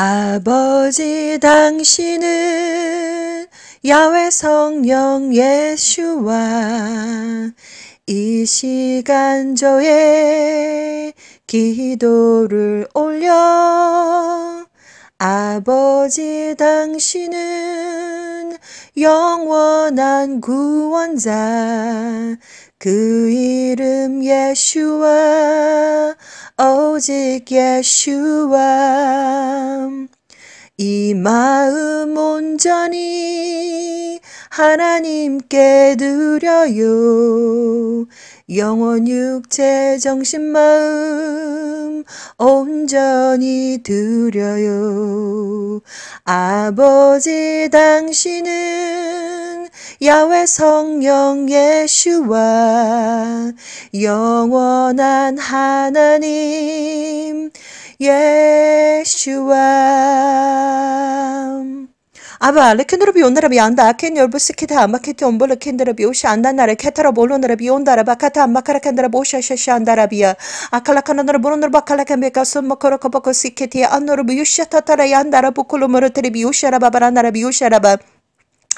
아버지 당신은 야외 성령 예수와 이 시간 저의 기도를 올려 아버지 당신은 영원한 구원자 그 이름 예수와 오직 예수와 이 마음 온전히 하나님께 드려요 영혼 육체 정신 마음 온전히 드려요 아버지 당신은 야외 성령 예수와 영원한 하나님 예수와 Aba le kendara bi onlara bi anda kenyol bu sikita ama kete onbola kendara bi uşa anda nara ketara bolu nara bi ondara ba kata ama kara kendara bo uşa şaşa andara bi ya. Akala kananara bunu nara bakala kembe kasun makara kapako siketi anora bi uşa tatara yandara bu kulumuru tere bi uşa raba baranara bi uşa raba.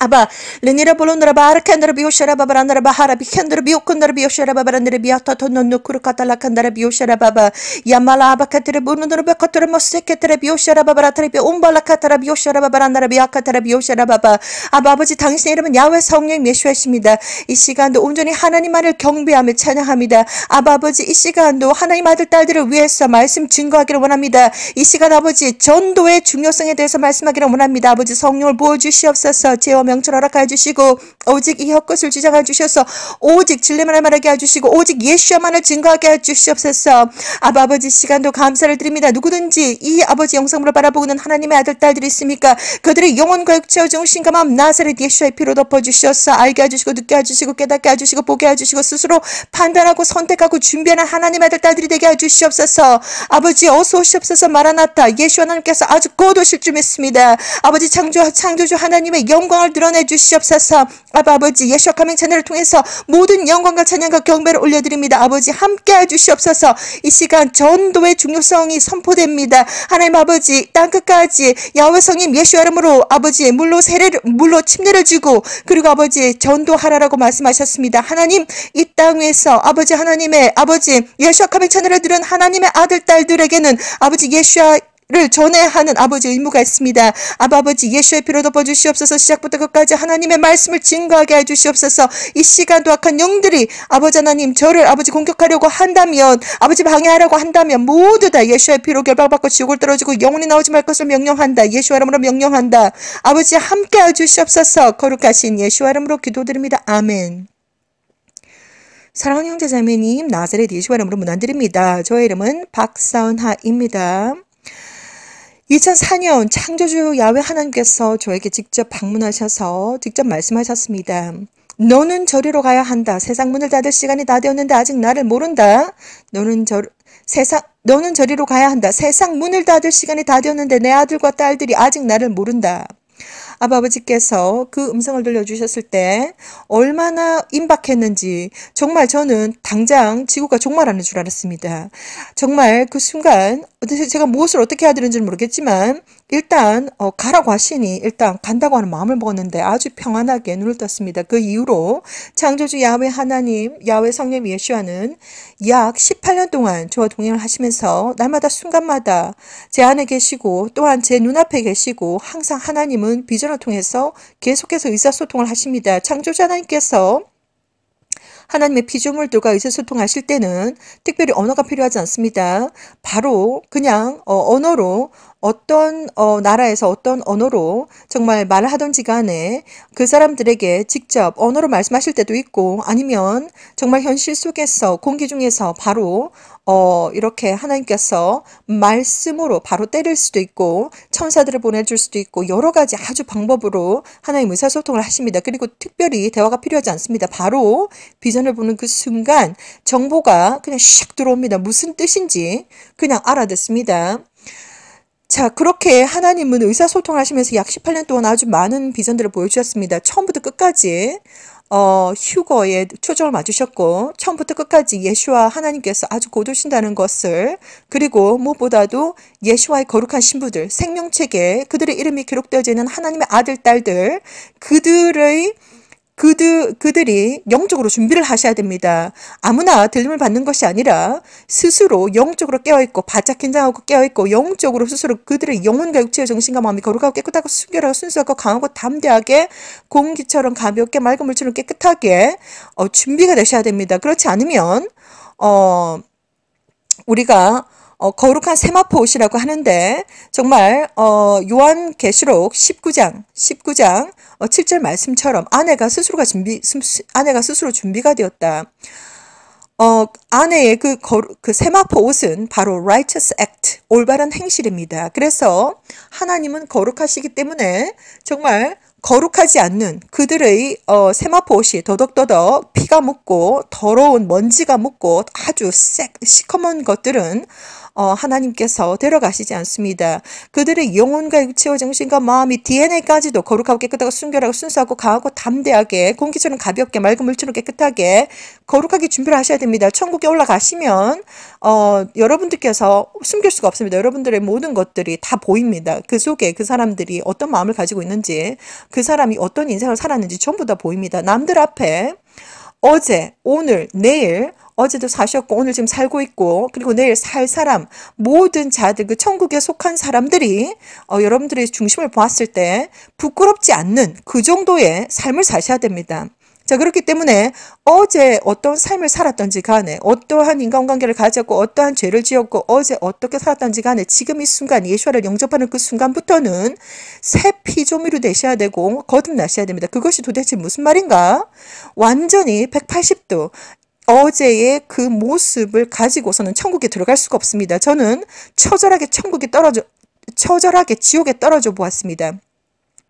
أبا لني رب لون ربا أركن ربي وشرب بران ربا هربي كن ربي وكن ربي وشرب بران ربي أتتون النكر قتلا كن ربي وشرب أبا يا ملا أبا كترب ون ربي كتر مسك كترب وشرب برا تربي أم بلا كترب وشرب بران ربي أكترب وشرب أبا أبا 아버지 당신의 이름은 야외 성령 예수하십니다. 이 시간도 온전히 하나님만을 경배하며 찬양합니다. 아바 아버지 이 시간도 하나님 아들 딸들을 위해서 말씀 증거하기를 원합니다. 이 시간 아버지 전도의 중요성에 대해서 말씀하기를 원합니다. 아버지 성령을 부어 주시옵소서. 제어 명철 허락하여 주시고 오직 이 헛것을 주장하여 주셔서 오직 진리만을 말하게 하여 주시고 오직 예수야만을 증거하게 하여 주시옵소서 아바 아버지 시간도 감사를 드립니다. 누구든지 이 아버지 영상으로 바라보는 하나님의 아들 딸들이 있습니까? 그들의 영혼과 육체와 정신과 마음 나사렛 예수의 피로 덮어주셔서 알게 해주시고 늦게 해주시고 깨닫게 해주시고 보게 해주시고 스스로 판단하고 선택하고 준비하는 하나님의 아들 딸들이 되게 해주시옵소서 아버지 어서 오시옵소서 말아놨다 예수 하나님께서 아주 곧 오실 줄 믿습니다. 아버지 창조, 창조주 하나님의 영광을 드러내 주시옵소서. 아바 아버지 예수와 카맹채널을 통해서 모든 영광과 찬양과 경배를 올려드립니다. 아버지 함께해 주시옵소서. 이 시간 전도의 중요성이 선포됩니다. 하나님 아버지 땅끝까지 야외 성임 예수 이름으로 아버지 물로 세례를 물로 침례를 주고 그리고 아버지 전도하라라고 말씀하셨습니다. 하나님 이 땅에서 아버지 하나님의 아버지 예수와 카맹채널을 들은 하나님의 아들 딸들에게는 아버지 예수와 를 전해야 하는 아버지의 의무가 있습니다. 아버지 예수의 피로 덮어주시옵소서 시작부터 끝까지 하나님의 말씀을 증거하게 해주시옵소서 이 시간도 악한 영들이 아버지 하나님 저를 아버지 공격하려고 한다면 아버지 방해하려고 한다면 모두 다 예수의 피로 결박받고 지옥을 떨어지고 영혼이 나오지 말 것을 명령한다. 예수의 이름으로 명령한다. 아버지 함께 해주시옵소서 거룩하신 예수의 이름으로 기도드립니다. 아멘 사랑하는 형제자매님 나사렛 예수의 이름으로 문안드립니다. 저의 이름은 박사하입니다 2004년 창조주 야외 하나님께서 저에게 직접 방문하셔서 직접 말씀하셨습니다. 너는 저리로 가야 한다. 세상 문을 닫을 시간이 다 되었는데 아직 나를 모른다. 너는 저 세상 너는 저리로 가야 한다. 세상 문을 닫을 시간이 다 되었는데 내 아들과 딸들이 아직 나를 모른다. 아버지께서 그 음성을 들려주셨을 때 얼마나 임박했는지 정말 저는 당장 지구가 종말하는 줄 알았습니다. 정말 그 순간 제가 무엇을 어떻게 해야 되는지는 모르겠지만 일단 어, 가라고 하시니 일단 간다고 하는 마음을 먹었는데 아주 평안하게 눈을 떴습니다. 그 이후로 창조주 야외 하나님, 야외 성령 예수와는 약 18년 동안 저와 동행을 하시면서 날마다 순간마다 제 안에 계시고 또한 제 눈앞에 계시고 항상 하나님은 비전을 통해서 계속해서 의사소통을 하십니다. 창조주 하나님께서 하나님의 피조물들과 의사소통하실 때는 특별히 언어가 필요하지 않습니다. 바로 그냥 어, 언어로 어떤 어, 나라에서 어떤 언어로 정말 말을 하던지 간에 그 사람들에게 직접 언어로 말씀하실 때도 있고 아니면 정말 현실 속에서 공기 중에서 바로 어, 이렇게 하나님께서 말씀으로 바로 때릴 수도 있고 천사들을 보내줄 수도 있고 여러 가지 아주 방법으로 하나님 의사소통을 하십니다. 그리고 특별히 대화가 필요하지 않습니다. 바로 비전을 보는 그 순간 정보가 그냥 샥 들어옵니다. 무슨 뜻인지 그냥 알아듣습니다. 자, 그렇게 하나님은 의사소통하시면서 약 18년 동안 아주 많은 비전들을 보여주셨습니다. 처음부터 끝까지 어, 휴거에 초점을 맞추셨고 처음부터 끝까지 예수와 하나님께서 아주 고두신다는 것을 그리고 무엇보다도 예수와의 거룩한 신부들 생명책에 그들의 이름이 기록되어 있는 하나님의 아들 딸들 그들의 그들, 그들이 영적으로 준비를 하셔야 됩니다. 아무나 들림을 받는 것이 아니라 스스로 영적으로 깨어있고 바짝 긴장하고 깨어있고 영적으로 스스로 그들의 영혼과 육체의 정신과 마음이 거룩하고 깨끗하고 순결하고 순수하고 강하고 담대하게 공기처럼 가볍게 맑은 물처럼 깨끗하게 어, 준비가 되셔야 됩니다. 그렇지 않으면 어, 우리가 어, 거룩한 세마포 옷이라고 하는데 정말 어, 요한 계시록 19장 19장 어, 7절 말씀처럼 아내가 스스로가 준비 아내가 스스로 준비가 되었다. 어, 아내의 그, 거, 그 세마포 옷은 바로 righteous act, 올바른 행실입니다. 그래서 하나님은 거룩하시기 때문에 정말 거룩하지 않는 그들의 어, 세마포 옷이 더덕더덕 피가 묻고 더러운 먼지가 묻고 아주 색, 시커먼 것들은 어, 하나님께서 데려가시지 않습니다. 그들의 영혼과 육체와 정신과 마음이 DNA까지도 거룩하고 깨끗하고 순결하고 순수하고 강하고 담대하게 공기처럼 가볍게 맑은 물처럼 깨끗하게 거룩하게 준비를 하셔야 됩니다. 천국에 올라가시면 어, 여러분들께서 숨길 수가 없습니다. 여러분들의 모든 것들이 다 보입니다. 그 속에 그 사람들이 어떤 마음을 가지고 있는지 그 사람이 어떤 인생을 살았는지 전부 다 보입니다. 남들 앞에 어제, 오늘, 내일 어제도 사셨고 오늘 지금 살고 있고 그리고 내일 살 사람 모든 자들 그 천국에 속한 사람들이 어, 여러분들의 중심을 보았을 때 부끄럽지 않는 그 정도의 삶을 사셔야 됩니다. 자, 그렇기 때문에 어제 어떤 삶을 살았던지 간에 그 어떠한 인간관계를 가졌고 어떠한 죄를 지었고 어제 어떻게 살았던지 간에 그 지금 이 순간 예수와를 영접하는 그 순간부터는 새 피조미로 되셔야 되고 거듭나셔야 됩니다. 그것이 도대체 무슨 말인가? 완전히 180도 어제의 그 모습을 가지고서는 천국에 들어갈 수가 없습니다. 저는 처절하게 천국에 떨어져 처절하게 지옥에 떨어져 보았습니다.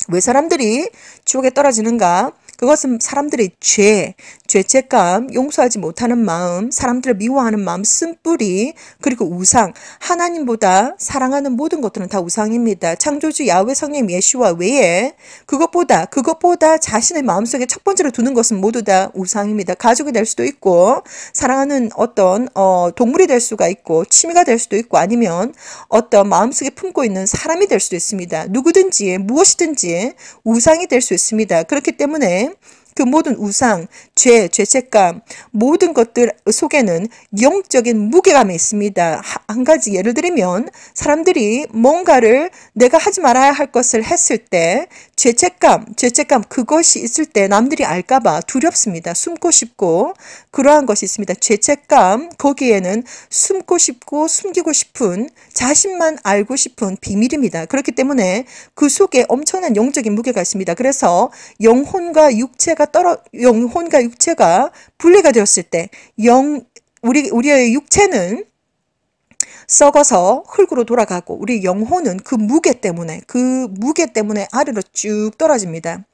왜 사람들이 지옥에 떨어지는가? 그것은 사람들의 죄, 죄책감, 용서하지 못하는 마음, 사람들을 미워하는 마음, 쓴뿌리, 그리고 우상, 하나님보다 사랑하는 모든 것들은 다 우상입니다. 창조주 야외 성령 예시와 외에 그것보다 그것보다 자신의 마음속에 첫 번째로 두는 것은 모두 다 우상입니다. 가족이 될 수도 있고 사랑하는 어떤 어, 동물이 될 수가 있고 취미가 될 수도 있고 아니면 어떤 마음속에 품고 있는 사람이 될 수도 있습니다. 누구든지 무엇이든지 우상이 될 수 있습니다. 그렇기 때문에 그 모든 우상, 죄, 죄책감, 모든 것들 속에는 영적인 무게감이 있습니다. 한 가지 예를 들면 사람들이 뭔가를 내가 하지 말아야 할 것을 했을 때 죄책감, 죄책감 그것이 있을 때 남들이 알까 봐 두렵습니다. 숨고 싶고 그러한 것이 있습니다. 죄책감 거기에는 숨고 싶고 숨기고 싶은 자신만 알고 싶은 비밀입니다. 그렇기 때문에 그 속에 엄청난 영적인 무게가 있습니다. 그래서 영혼과 육체가 떨어 영혼과 육체가 분리가 되었을 때 영 우리 우리의 육체는 썩어서 흙으로 돌아가고 우리 영혼은 그 무게 때문에 그 무게 때문에 아래로 쭉 떨어집니다.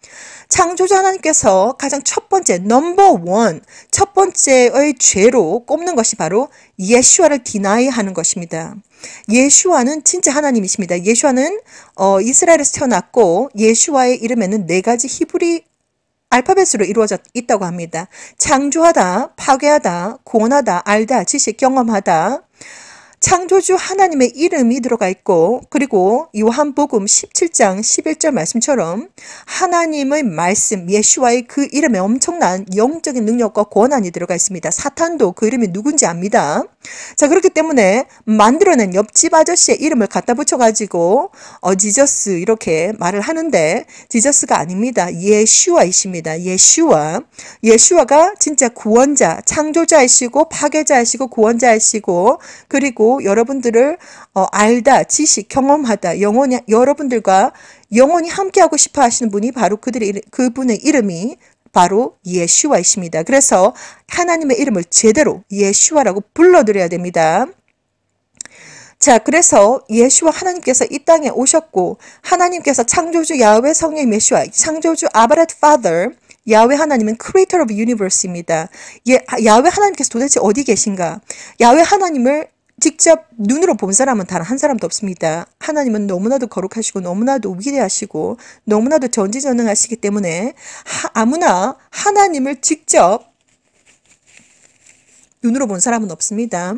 창조자 하나님께서 가장 첫 번째 넘버 원 첫 번째의 죄로 꼽는 것이 바로 예수와를 디나이하는 것입니다. 예수와는 진짜 하나님이십니다. 예수와는 어, 이스라엘에서 태어났고 예수와의 이름에는 네 가지 히브리 알파벳으로 이루어져 있다고 합니다. 창조하다, 파괴하다, 구원하다, 알다, 지식, 경험하다, 창조주 하나님의 이름이 들어가 있고 그리고 요한복음 17장 11절 말씀처럼 하나님의 말씀 예수와의 그 이름에 엄청난 영적인 능력과 권한이 들어가 있습니다. 사탄도 그 이름이 누군지 압니다. 자 그렇기 때문에 만들어낸 옆집 아저씨의 이름을 갖다 붙여가지고 어 지저스 이렇게 말을 하는데 지저스가 아닙니다. 예슈와이십니다. 예슈와 예슈와가 진짜 구원자 창조자이시고 파괴자이시고 구원자이시고 그리고 여러분들을 어, 알다, 지식, 경험하다, 영원히 여러분들과 영원히 함께하고 싶어 하시는 분이 바로 그들의 그분의 이름이 바로 예슈와이십니다. 그래서 하나님의 이름을 제대로 예슈와라고 불러드려야 됩니다. 자, 그래서 예수와 하나님께서 이 땅에 오셨고 하나님께서 창조주 야외 성령 메슈아 창조주 아바렛 파더 야외 하나님은 크리에이터 오브 유니버스입니다. 야외 하나님께서 도대체 어디 계신가? 야외 하나님을 직접 눈으로 본 사람은 단 한 사람도 없습니다. 하나님은 너무나도 거룩하시고 너무나도 위대하시고 너무나도 전지전능하시기 때문에 하, 아무나 하나님을 직접 눈으로 본 사람은 없습니다.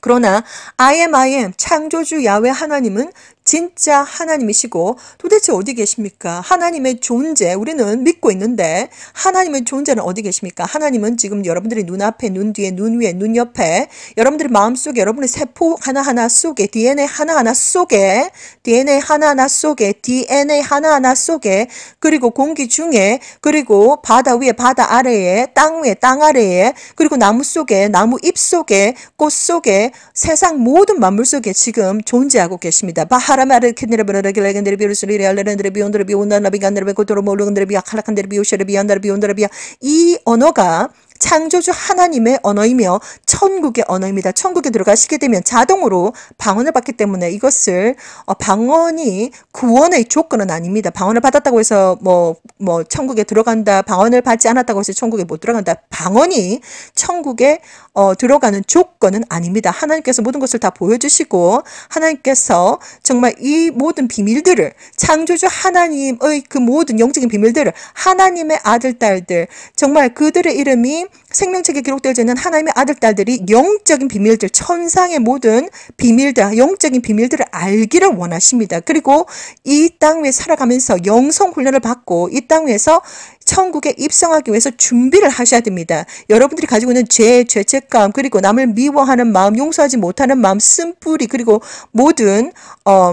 그러나 I am I am 창조주 야외 하나님은 진짜 하나님이시고 도대체 어디 계십니까? 하나님의 존재 우리는 믿고 있는데 하나님의 존재는 어디 계십니까? 하나님은 지금 여러분들이 눈앞에 눈 뒤에 눈 위에 눈 옆에 여러분들의 마음속에 여러분의 세포 하나하나 속에 DNA 하나하나 속에 DNA 하나하나 속에 DNA 하나하나 속에 그리고 공기 중에 그리고 바다 위에 바다 아래에 땅 위에 땅 아래에 그리고 나무 속에 나무 잎 속에 꽃 속에 세상 모든 만물 속에 지금 존재하고 계십니다. h a r a m a r 브라 i n d e r b 비 r 스리레알레 g e n d e r e b i 온다나 비간데르베 고토로 모르근데르 비야 칼라칸데르 비오셔르 비안데르 비온데르 비야 이 언어가 창조주 하나님의 언어이며 천국의 언어입니다. 천국에 들어가시게 되면 자동으로 방언을 받기 때문에 이것을 어, 방언이 구원의 조건은 아닙니다. 방언을 받았다고 해서 뭐뭐 뭐 천국에 들어간다, 방언을 받지 않았다고 해서 천국에 못 들어간다. 방언이 천국에 어, 들어가는 조건은 아닙니다. 하나님께서 모든 것을 다 보여주시고 하나님께서 정말 이 모든 비밀들을 창조주 하나님의 그 모든 영적인 비밀들을 하나님의 아들 딸들 정말 그들의 이름이 생명책에 기록되어 있는 하나님의 아들 딸들이 영적인 비밀들 천상의 모든 비밀들 영적인 비밀들을 알기를 원하십니다. 그리고 이 땅 위에 살아가면서 영성 훈련을 받고 이 땅 위에서 천국에 입성하기 위해서 준비를 하셔야 됩니다. 여러분들이 가지고 있는 죄, 죄책감, 그리고 남을 미워하는 마음, 용서하지 못하는 마음, 쓴뿌리, 그리고 모든 어,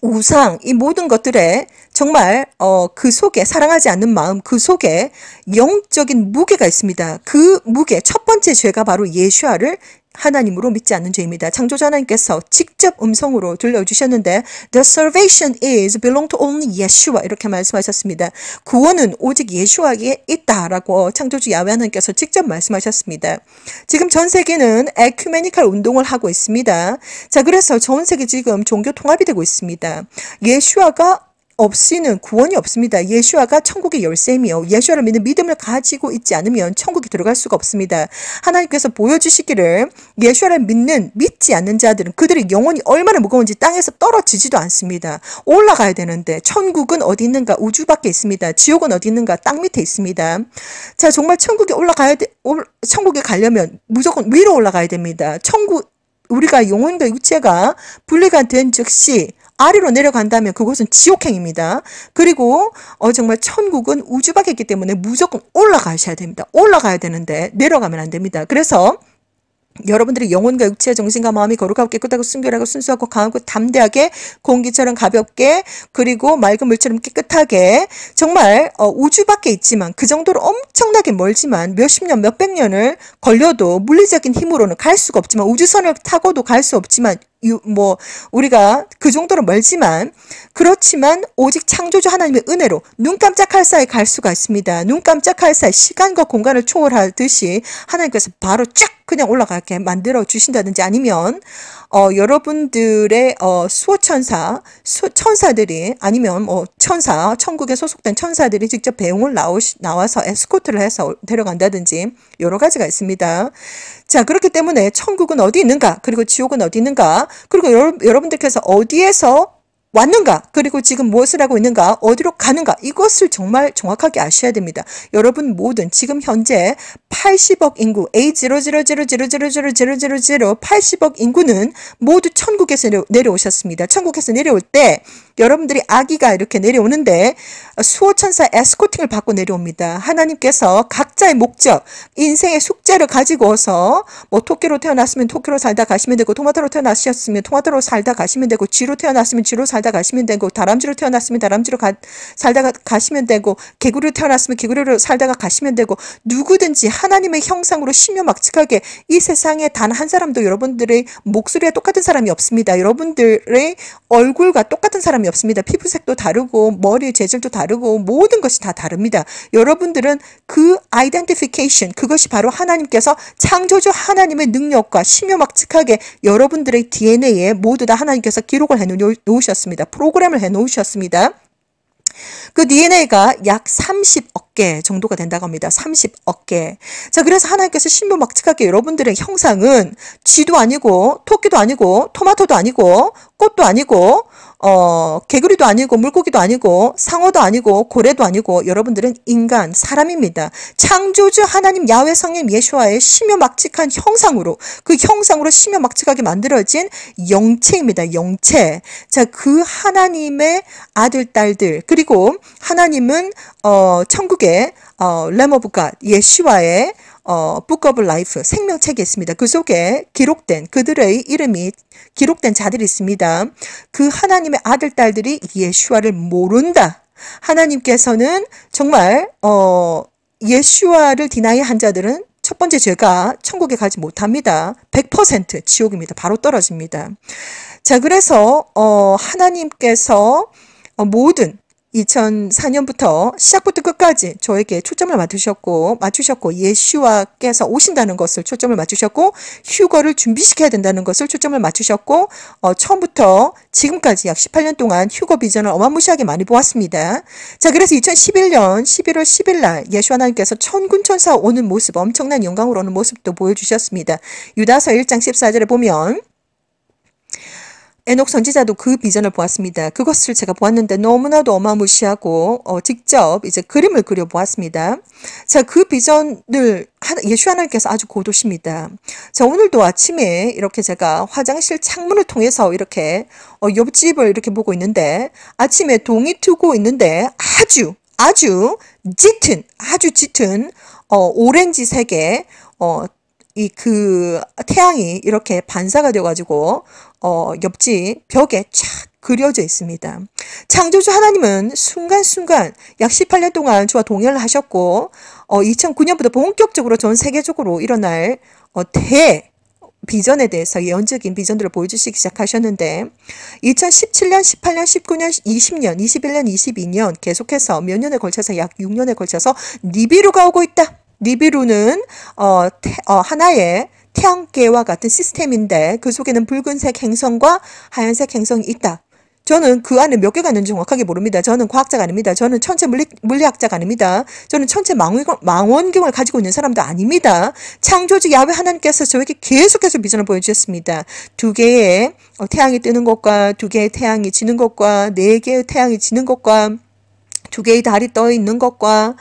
우상 이 모든 것들에 정말 어, 그 속에 사랑하지 않는 마음 그 속에 영적인 무게가 있습니다. 그 무게 첫 번째 죄가 바로 예수아를 하나님으로 믿지 않는 죄입니다. 창조자 하나님께서 직접 음성으로 들려주셨는데 The salvation is belong to only Yeshua 이렇게 말씀하셨습니다. 구원은 오직 예수에게 있다라고 창조주 야외 하나님께서 직접 말씀하셨습니다. 지금 전 세계는 에큐메니컬 운동을 하고 있습니다. 자 그래서 전 세계 지금 종교 통합이 되고 있습니다. 예수아가 없이는 구원이 없습니다. 예수아가 천국의 열쇠이며 예수아를 믿는 믿음을 가지고 있지 않으면 천국에 들어갈 수가 없습니다. 하나님께서 보여주시기를 예수아를 믿는 믿지 않는 자들은 그들의 영혼이 얼마나 무거운지 땅에서 떨어지지도 않습니다. 올라가야 되는데 천국은 어디 있는가? 우주 밖에 있습니다. 지옥은 어디 있는가? 땅 밑에 있습니다. 자 정말 천국에 올라가야 돼, 천국에 가려면 무조건 위로 올라가야 됩니다. 천국 우리가 영혼과 육체가 분리가 된 즉시 아래로 내려간다면 그것은 지옥행입니다. 그리고 어 정말 천국은 우주밖에 있기 때문에 무조건 올라가셔야 됩니다. 올라가야 되는데 내려가면 안 됩니다. 그래서 여러분들이 영혼과 육체와 정신과 마음이 거룩하고 깨끗하고 순결하고 순수하고 강하고 담대하게 공기처럼 가볍게 그리고 맑은 물처럼 깨끗하게 정말 어, 우주밖에 있지만 그 정도로 엄청나게 멀지만 몇십 년 몇백 년을 걸려도 물리적인 힘으로는 갈 수가 없지만 우주선을 타고도 갈 수 없지만 뭐 우리가 그 정도로 멀지만 그렇지만 오직 창조주 하나님의 은혜로 눈 깜짝할 사이 갈 수가 있습니다. 눈 깜짝할 사이 시간과 공간을 초월하듯이 하나님께서 바로 쫙 그냥 올라가게 만들어 주신다든지 아니면 어, 여러분들의 어, 수호천사, 수, 천사들이 아니면 뭐 천사, 천국에 소속된 천사들이 직접 배웅을 나오시, 나와서 에스코트를 해서 데려간다든지 여러 가지가 있습니다. 자 그렇기 때문에 천국은 어디 있는가 그리고 지옥은 어디 있는가 그리고 여러, 여러분들께서 어디에서 왔는가 그리고 지금 무엇을 하고 있는가 어디로 가는가 이것을 정말 정확하게 아셔야 됩니다. 여러분 모든 지금 현재 80억 인구 A0000000000 80억 인구는 모두 천국에서 내려오셨습니다. 천국에서 내려올 때 여러분들이 아기가 이렇게 내려오는데 수호천사 에스코팅을 받고 내려옵니다. 하나님께서 각자의 목적, 인생의 숙제를 가지고서 뭐 토끼로 태어났으면 토끼로 살다 가시면 되고 토마토로 태어나셨으면 토마토로 살다 가시면 되고 쥐로 태어났으면 쥐로 살다 가시면 되고 다람쥐로 태어났으면 다람쥐로 가, 살다가 가시면 되고 개구리로 태어났으면 개구리로 살다가 가시면 되고 누구든지 하나님의 형상으로 심묘막측하게이 세상에 단 한 사람도 여러분들의 목소리와 똑같은 사람이 없습니다. 여러분들의 얼굴과 똑같은 사람이 다름이 없습니다. 피부색도 다르고 머리 재질도 다르고 모든 것이 다 다릅니다. 여러분들은 그 아이덴티피케이션 그것이 바로 하나님께서 창조주 하나님의 능력과 심요막측하게 여러분들의 DNA에 모두 다 하나님께서 기록을 해 놓으셨습니다. 프로그램을 해 놓으셨습니다. 그 DNA가 약 30억 개 정도가 된다고 합니다. 30억 개. 자, 그래서 하나님께서 신묘막측하게 여러분들의 형상은 쥐도 아니고, 토끼도 아니고, 토마토도 아니고, 꽃도 아니고, 어, 개구리도 아니고 물고기도 아니고 상어도 아니고 고래도 아니고 여러분들은 인간, 사람입니다. 창조주 하나님 야외 성님 예수와의 심여 막직한 형상으로 그 형상으로 심여 막직하게 만들어진 영체입니다. 영체. 자, 그 하나님의 아들, 딸들 그리고 하나님은 어, 천국의 어, 레모브가 예수와의 어, Book of Life 생명책이 있습니다. 그 속에 기록된 그들의 이름이 기록된 자들이 있습니다. 그 하나님의 아들 딸들이 예수와를 모른다. 하나님께서는 정말 어, 예수와를 디나이한 자들은 첫 번째 죄가 천국에 가지 못합니다. 100% 지옥입니다. 바로 떨어집니다. 자, 그래서 어, 하나님께서 어, 모든 2004년부터 시작부터 끝까지 저에게 초점을 맞추셨고 맞추셨고 예슈와께서 오신다는 것을 초점을 맞추셨고 휴거를 준비시켜야 된다는 것을 초점을 맞추셨고 어, 처음부터 지금까지 약 18년 동안 휴거 비전을 어마무시하게 많이 보았습니다. 자 그래서 2011년 11월 10일 날 예수 하나님께서 천군 천사 오는 모습 엄청난 영광으로 오는 모습도 보여주셨습니다. 유다서 1장 14절에 보면 에녹 선지자도 그 비전을 보았습니다. 그것을 제가 보았는데 너무나도 어마무시하고 어, 직접 이제 그림을 그려 보았습니다. 자, 그 비전을 예수 하나님께서 아주 고도십니다. 자, 오늘도 아침에 이렇게 제가 화장실 창문을 통해서 이렇게 어, 옆집을 이렇게 보고 있는데 아침에 동이 트고 있는데 아주 아주 짙은 아주 짙은 어, 오렌지색의 어, 이 그 태양이 이렇게 반사가 되어가지고 어, 옆집 벽에 착 그려져 있습니다. 창조주 하나님은 순간순간 약 18년 동안 저와 동행을 하셨고 어, 2009년부터 본격적으로 전 세계적으로 일어날 어, 대 비전에 대해서 예언적인 비전들을 보여주시기 시작하셨는데 2017년, 18년, 19년, 20년, 21년, 22년 계속해서 몇 년에 걸쳐서 약 6년에 걸쳐서 리비루가 오고 있다. 리비루는 어, 태, 어 하나의 태양계와 같은 시스템인데 그 속에는 붉은색 행성과 하얀색 행성이 있다. 저는 그 안에 몇 개가 있는지 정확하게 모릅니다. 저는 과학자가 아닙니다. 저는 천체 물리, 물리학자가 아닙니다. 저는 천체 망원경, 망원경을 가지고 있는 사람도 아닙니다. 창조주 야외 하나님께서 저에게 계속해서 비전을 보여주셨습니다. 두 개의 어, 태양이 뜨는 것과 두 개의 태양이 지는 것과 네 개의 태양이 지는 것과 두 개의 달이 떠 있는 것과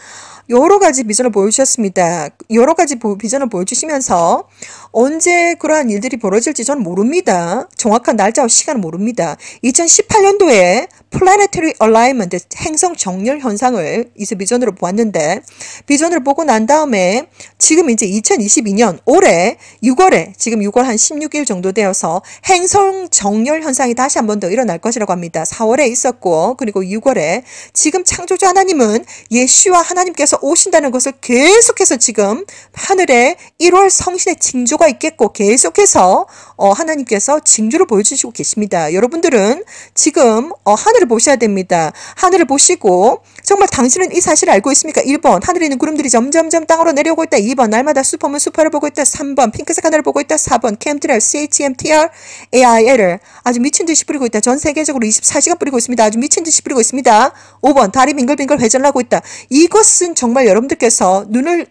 여러 가지 비전을 보여주셨습니다. 여러 가지 비전을 보여주시면서 언제 그러한 일들이 벌어질지 저는 모릅니다. 정확한 날짜와 시간을 모릅니다. 2018년도에 플래 a n 리얼라 r 먼 a 행성 정렬 현상을 이제 비전으로 보았는데 비전을 보고 난 다음에 지금 이제 2022년 올해 6월에 지금 6월 한 16일 정도 되어서 행성 정렬 현상이 다시 한 번 더 일어날 것이라고 합니다. 4월에 있었고 그리고 6월에 지금 창조주 하나님은 예수와 하나님께서 오신다는 것을 계속해서 지금 하늘에 1월 성신의 징조가 있겠고 계속해서 어, 하나님께서 징조를 보여주시고 계십니다. 여러분들은 지금 어, 하늘을 보셔야 됩니다. 하늘을 보시고 정말 당신은 이 사실을 알고 있습니까? 1번 하늘에 있는 구름들이 점점점 땅으로 내려오고 있다. 2번 날마다 수퍼문 수퍼를 보고 있다. 3번 핑크색 하늘을 보고 있다. 4번 KMTR, CHMTR, AIL을 아주 미친 듯이 뿌리고 있다. 전 세계적으로 24시간 뿌리고 있습니다. 아주 미친 듯이 뿌리고 있습니다. 5번 다리 빙글빙글 회전하고 있다. 이것은 정말 여러분들께서 눈을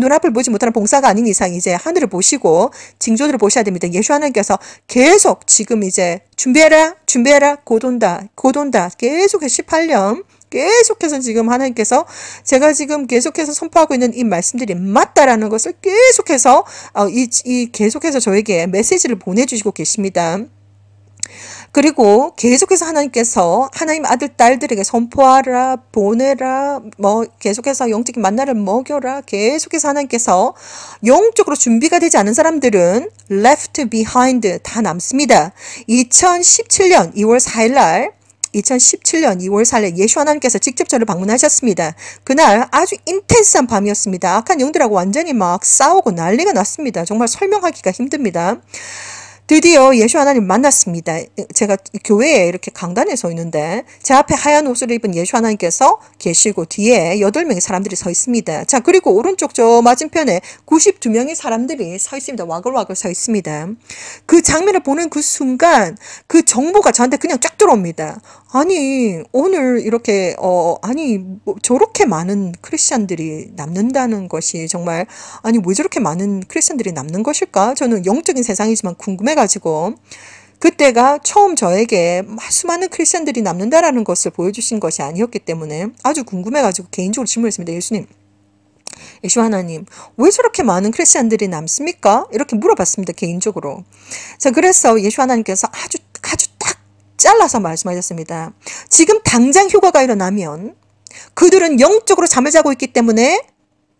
눈앞을 보지 못하는 봉사가 아닌 이상 이제 하늘을 보시고 징조들을 보셔야 됩니다. 예수 하나님께서 계속 지금 이제 준비해라, 준비해라, 곧 온다, 곧 온다. 계속해서 18년 계속해서 지금 하나님께서 제가 지금 계속해서 선포하고 있는 이 말씀들이 맞다라는 것을 계속해서 어, 이, 이 계속해서 저에게 메시지를 보내주시고 계십니다. 그리고 계속해서 하나님께서 하나님 아들 딸들에게 선포하라 보내라 뭐 계속해서 영적인 만나를 먹여라 계속해서 하나님께서 영적으로 준비가 되지 않은 사람들은 left behind 다 남습니다. 2017년 2월 4일 날 2017년 2월 4일 예수 하나님께서 직접 저를 방문하셨습니다. 그날 아주 인텐스한 밤이었습니다. 악한 영들하고 완전히 막 싸우고 난리가 났습니다. 정말 설명하기가 힘듭니다. 드디어 예수 하나님 만났습니다. 제가 교회에 이렇게 강단에 서 있는데 제 앞에 하얀 옷을 입은 예수 하나님께서 계시고 뒤에 여 명의 사람들이 서 있습니다. 자 그리고 오른쪽 저 맞은편에 92명의 사람들이 서 있습니다. 와글와글 서 있습니다. 그 장면을 보는 그 순간 그 정보가 저한테 그냥 쫙 들어옵니다. 아니, 오늘 이렇게, 어, 아니, 뭐 저렇게 많은 크리스찬들이 남는다는 것이 정말, 아니, 왜 저렇게 많은 크리스찬들이 남는 것일까? 저는 영적인 세상이지만 궁금해가지고, 그때가 처음 저에게 수많은 크리스찬들이 남는다라는 것을 보여주신 것이 아니었기 때문에 아주 궁금해가지고 개인적으로 질문했습니다. 예수님. 예수 하나님, 왜 저렇게 많은 크리스찬들이 남습니까? 이렇게 물어봤습니다, 개인적으로. 자, 그래서 예수 하나님께서 아주, 아주 딱 잘라서 말씀하셨습니다. 지금 당장 효과가 일어나면 그들은 영적으로 잠을 자고 있기 때문에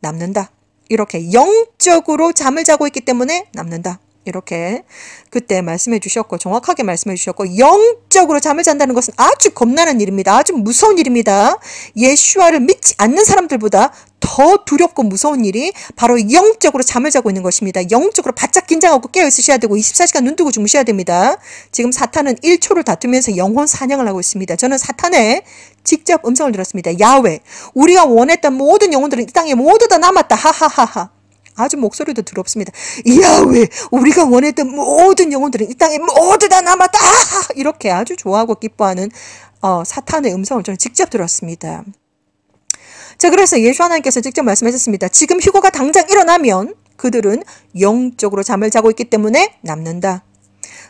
남는다. 이렇게 영적으로 잠을 자고 있기 때문에 남는다. 이렇게 그때 말씀해 주셨고 정확하게 말씀해 주셨고 영적으로 잠을 잔다는 것은 아주 겁나는 일입니다. 아주 무서운 일입니다. 예수와를 믿지 않는 사람들보다 더 두렵고 무서운 일이 바로 영적으로 잠을 자고 있는 것입니다. 영적으로 바짝 긴장하고 깨어 있으셔야 되고 24시간 눈 뜨고 주무셔야 됩니다. 지금 사탄은 1초를 다투면서 영혼 사냥을 하고 있습니다. 저는 사탄의 직접 음성을 들었습니다. 야외 우리가 원했던 모든 영혼들은 이 땅에 모두 다 남았다. 하하하하. 아주 목소리도 드럽습니다. 이야왜 우리가 원했던 모든 영혼들은 이 땅에 모두 다 남았다. 이렇게 아주 좋아하고 기뻐하는 어, 사탄의 음성을 저는 직접 들었습니다. 자, 그래서 예수 하나님께서 직접 말씀하셨습니다. 지금 휴거가 당장 일어나면 그들은 영적으로 잠을 자고 있기 때문에 남는다.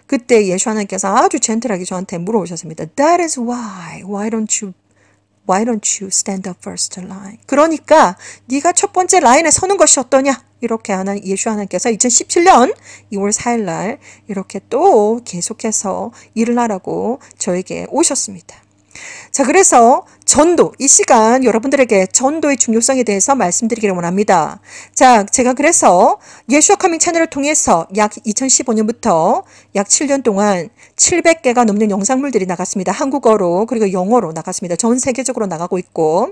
그때 예수 하나님께서 아주 젠틀하게 저한테 물어오셨습니다. That is why. Why don't you Why don't you stand up first line? 그러니까 네가 첫 번째 라인에 서는 것이 어떠냐? 이렇게 하는 예수 하나님께서 2017년 2월 4일 날 이렇게 또 계속해서 일을 하라고 저에게 오셨습니다. 자, 그래서 전도, 이 시간 여러분들에게 전도의 중요성에 대해서 말씀드리기를 원합니다. 자, 제가 그래서 예수와 커밍 채널을 통해서 약 2015년부터 약 7년 동안 700개가 넘는 영상물들이 나갔습니다. 한국어로, 그리고 영어로 나갔습니다. 전 세계적으로 나가고 있고.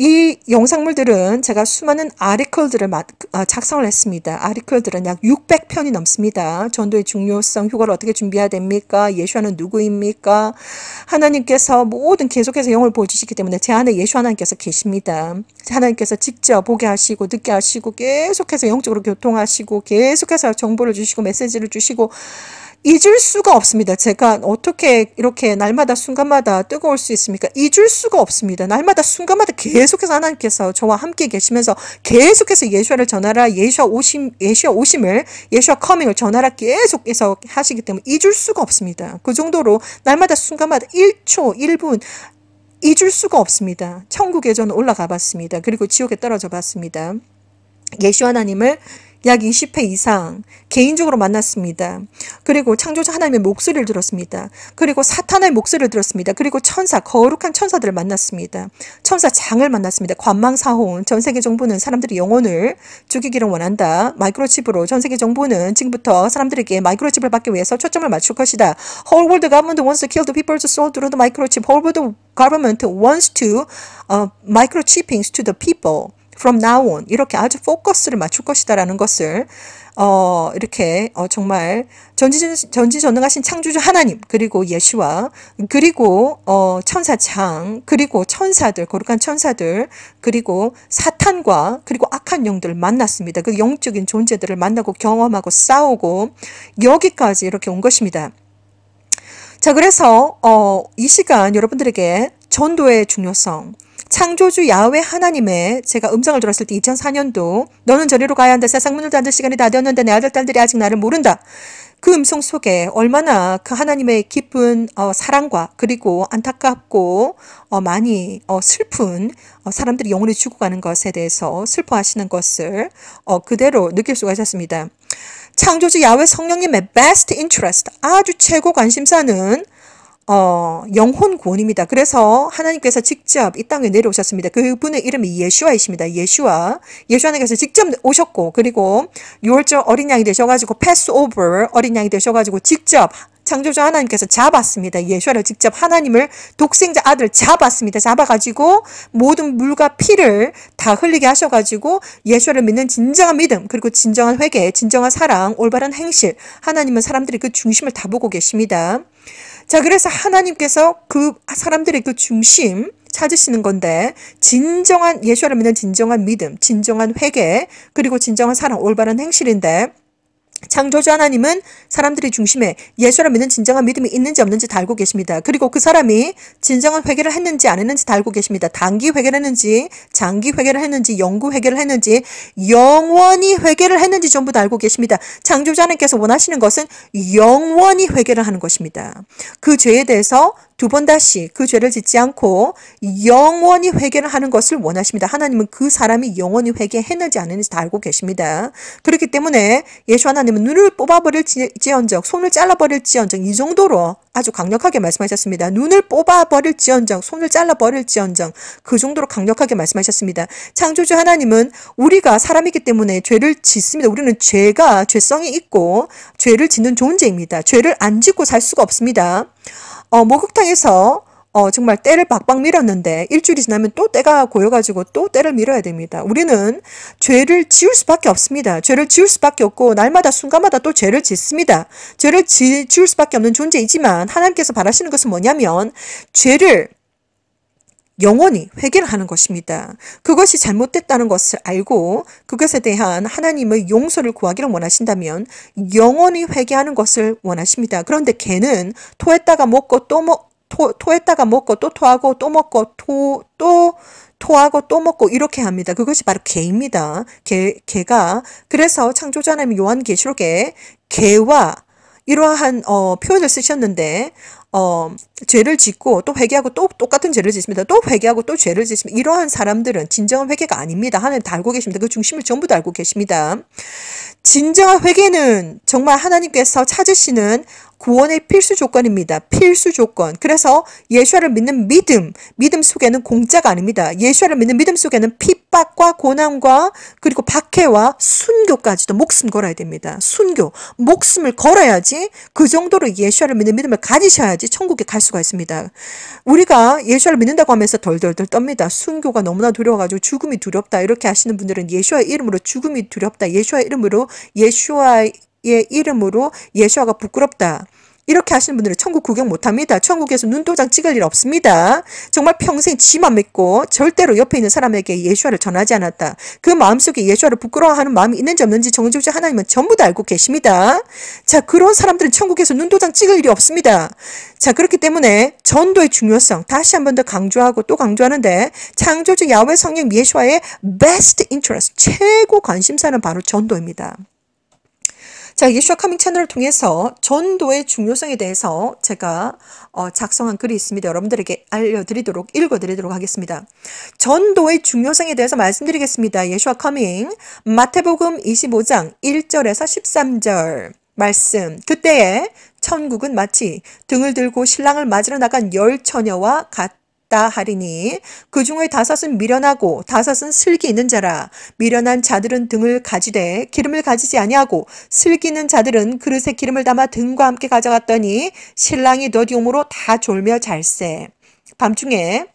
이 영상물들은 제가 수많은 아리클들을 어, 작성을 했습니다. 아리클들은 약 600편이 넘습니다. 전도의 중요성, 효과를 어떻게 준비해야 됩니까? 예수와는 누구입니까? 하나님께서 모든 계속해서 영을 보여주시기 때문에 제 안에 예수 하나님께서 계십니다. 하나님께서 직접 보게 하시고 듣게 하시고 계속해서 영적으로 교통하시고 계속해서 정보를 주시고 메시지를 주시고 잊을 수가 없습니다. 제가 어떻게 이렇게 날마다 순간마다 뜨거울 수 있습니까? 잊을 수가 없습니다. 날마다 순간마다 계속해서 하나님께서 저와 함께 계시면서 계속해서 예수아를 전하라 예수아 오심 예수아 오심을 예수아 커밍을 전하라 계속해서 하시기 때문에 잊을 수가 없습니다. 그 정도로 날마다 순간마다 1초 1분 잊을 수가 없습니다. 천국에 저는 올라가 봤습니다. 그리고 지옥에 떨어져 봤습니다. 예수 하나님을 약 20회 이상 개인적으로 만났습니다. 그리고 창조자 하나님의 목소리를 들었습니다. 그리고 사탄의 목소리를 들었습니다. 그리고 천사, 거룩한 천사들을 만났습니다. 천사장을 만났습니다. 관망사혼, 전세계 정부는 사람들이 영혼을 죽이기를 원한다. 마이크로칩으로 전세계 정부는 지금부터 사람들에게 마이크로칩을 받기 위해서 초점을 맞출 것이다. Whole world government wants to kill the people's soul through the microchip. Whole world government wants to uh, microchipping to the people. from now on 이렇게 아주 포커스를 맞출 것이다라는 것을 어, 이렇게 어, 정말 전지전, 지전능하신 창조주 하나님 그리고 예수와 그리고 어, 천사창 그리고 천사들 거룩한 천사들 그리고 사탄과 그리고 악한 영들을 만났습니다. 그 영적인 존재들을 만나고 경험하고 싸우고 여기까지 이렇게 온 것입니다. 자 그래서 어, 이 시간 여러분들에게 전도의 중요성 창조주 야외 하나님의 제가 음성을 들었을 때 2004년도 너는 저리로 가야 한다. 세상 문을 닫을 시간이 다 되었는데 내 아들, 딸들이 아직 나를 모른다. 그 음성 속에 얼마나 그 하나님의 깊은 어, 사랑과 그리고 안타깝고 어, 많이 어, 슬픈 어, 사람들이 영혼이 죽어가는 것에 대해서 슬퍼하시는 것을 어, 그대로 느낄 수가 있었습니다. 창조주 야외 성령님의 best interest 아주 최고 관심사는 어, 영혼 구원입니다. 그래서 하나님께서 직접 이 땅에 내려오셨습니다. 그분의 이름이 예슈아이십니다. 예슈아. 예슈아님께서 직접 오셨고 그리고 6월절 어린 양이 되셔가지고 패스오버 어린 양이 되셔가지고 직접 창조주 하나님께서 잡았습니다. 예수아를 직접 하나님을 독생자 아들 잡았습니다. 잡아가지고 모든 물과 피를 다 흘리게 하셔가지고 예수아를 믿는 진정한 믿음 그리고 진정한 회개, 진정한 사랑, 올바른 행실 하나님은 사람들이 그 중심을 다 보고 계십니다. 자 그래서 하나님께서 그 사람들의 그 중심 찾으시는 건데 진정한 예수를 믿는 진정한 믿음, 진정한 회개, 그리고 진정한 사랑, 올바른 행실인데 창조주 하나님은 사람들이 중심에 예수를 믿는 진정한 믿음이 있는지 없는지 다 알고 계십니다. 그리고 그 사람이 진정한 회개를 했는지 안 했는지 다 알고 계십니다. 단기 회개를 했는지 장기 회개를 했는지 영구 회개를 했는지 영원히 회개를 했는지 전부 다 알고 계십니다. 창조주 하나님께서 원하시는 것은 영원히 회개를 하는 것입니다. 그 죄에 대해서 두번 다시 그 죄를 짓지 않고 영원히 회개를 하는 것을 원하십니다. 하나님은 그 사람이 영원히 회개했는지 안 했는지 다 알고 계십니다. 그렇기 때문에 예수 하나님은 눈을 뽑아버릴지언정 손을 잘라버릴지언정 이 정도로 아주 강력하게 말씀하셨습니다. 눈을 뽑아버릴지언정 손을 잘라버릴지언정 그 정도로 강력하게 말씀하셨습니다. 창조주 하나님은 우리가 사람이기 때문에 죄를 짓습니다. 우리는 죄가 죄성이 있고 죄를 짓는 존재입니다. 죄를 안 짓고 살 수가 없습니다. 어, 목욕탕에서 어, 정말 때를 박박 밀었는데 일주일이 지나면 또 때가 고여가지고 또 때를 밀어야 됩니다. 우리는 죄를 지울 수밖에 없습니다. 죄를 지울 수밖에 없고 날마다 순간마다 또 죄를 짓습니다. 죄를 지, 지울 수밖에 없는 존재이지만 하나님께서 바라시는 것은 뭐냐면 죄를 영원히 회개를 하는 것입니다. 그것이 잘못됐다는 것을 알고 그것에 대한 하나님의 용서를 구하기를 원하신다면 영원히 회개하는 것을 원하십니다. 그런데 개는 토했다가 먹고 또 먹, 토, 토했다가 먹고 또 토하고 또 먹고 토, 또 토하고 또 먹고 이렇게 합니다. 그것이 바로 개입니다. 개, 개가 그래서 창조자 님 요한계시록에 개와 이러한 어, 표현을 쓰셨는데 어, 죄를 짓고 또 회개하고 또 똑같은 죄를 짓습니다. 또 회개하고 또 죄를 짓습니다. 이러한 사람들은 진정한 회개가 아닙니다. 하나님 다 알고 계십니다. 그 중심을 전부 다 알고 계십니다. 진정한 회개는 정말 하나님께서 찾으시는 구원의 필수 조건입니다. 필수 조건. 그래서 예수를 믿는 믿음, 믿음 속에는 공짜가 아닙니다. 예수를 믿는 믿음 속에는 핍박과 고난과 그리고 박해와 순교까지도 목숨 걸어야 됩니다. 순교, 목숨을 걸어야지 그 정도로 예수를 믿는 믿음을 가지셔야지 천국에 갈 수가 있습니다. 우리가 예수를 믿는다고 하면서 덜덜덜 떱니다. 순교가 너무나 두려워가지고 죽음이 두렵다 이렇게 하시는 분들은 예수의 이름으로 죽음이 두렵다 예수의 이름으로 예수와의 의 예, 이름으로 예수아가 부끄럽다. 이렇게 하시는 분들은 천국 구경 못합니다. 천국에서 눈도장 찍을 일 없습니다. 정말 평생 지만 믿고 절대로 옆에 있는 사람에게 예수아를 전하지 않았다. 그 마음속에 예수아를 부끄러워하는 마음이 있는지 없는지 정직자 지 하나님은 전부 다 알고 계십니다. 자 그런 사람들은 천국에서 눈도장 찍을 일이 없습니다. 자 그렇기 때문에 전도의 중요성 다시 한 번 더 강조하고 또 강조하는데 창조주 야외 성령 예수아의 best interest 최고 관심사는 바로 전도입니다. 자, 이 쇼커밍 채널을 통해서 전도의 중요성에 대해서 제가 어, 작성한 글이 있습니다. 여러분들에게 알려드리도록 읽어드리도록 하겠습니다. 전도의 중요성에 대해서 말씀드리겠습니다. 예수와 커밍 마태복음 25장 1절에서 13절 말씀 그때에 천국은 마치 등을 들고 신랑을 맞으러 나간 열 처녀와 같 없다 하리니 그 중에 다섯은 미련하고 다섯은 슬기 있는 자라 미련한 자들은 등을 가지되 기름을 가지지 아니하고 슬기 있는 자들은 그릇에 기름을 담아 등과 함께 가져갔더니 신랑이 더디움으로 다 졸며 잘세 밤중에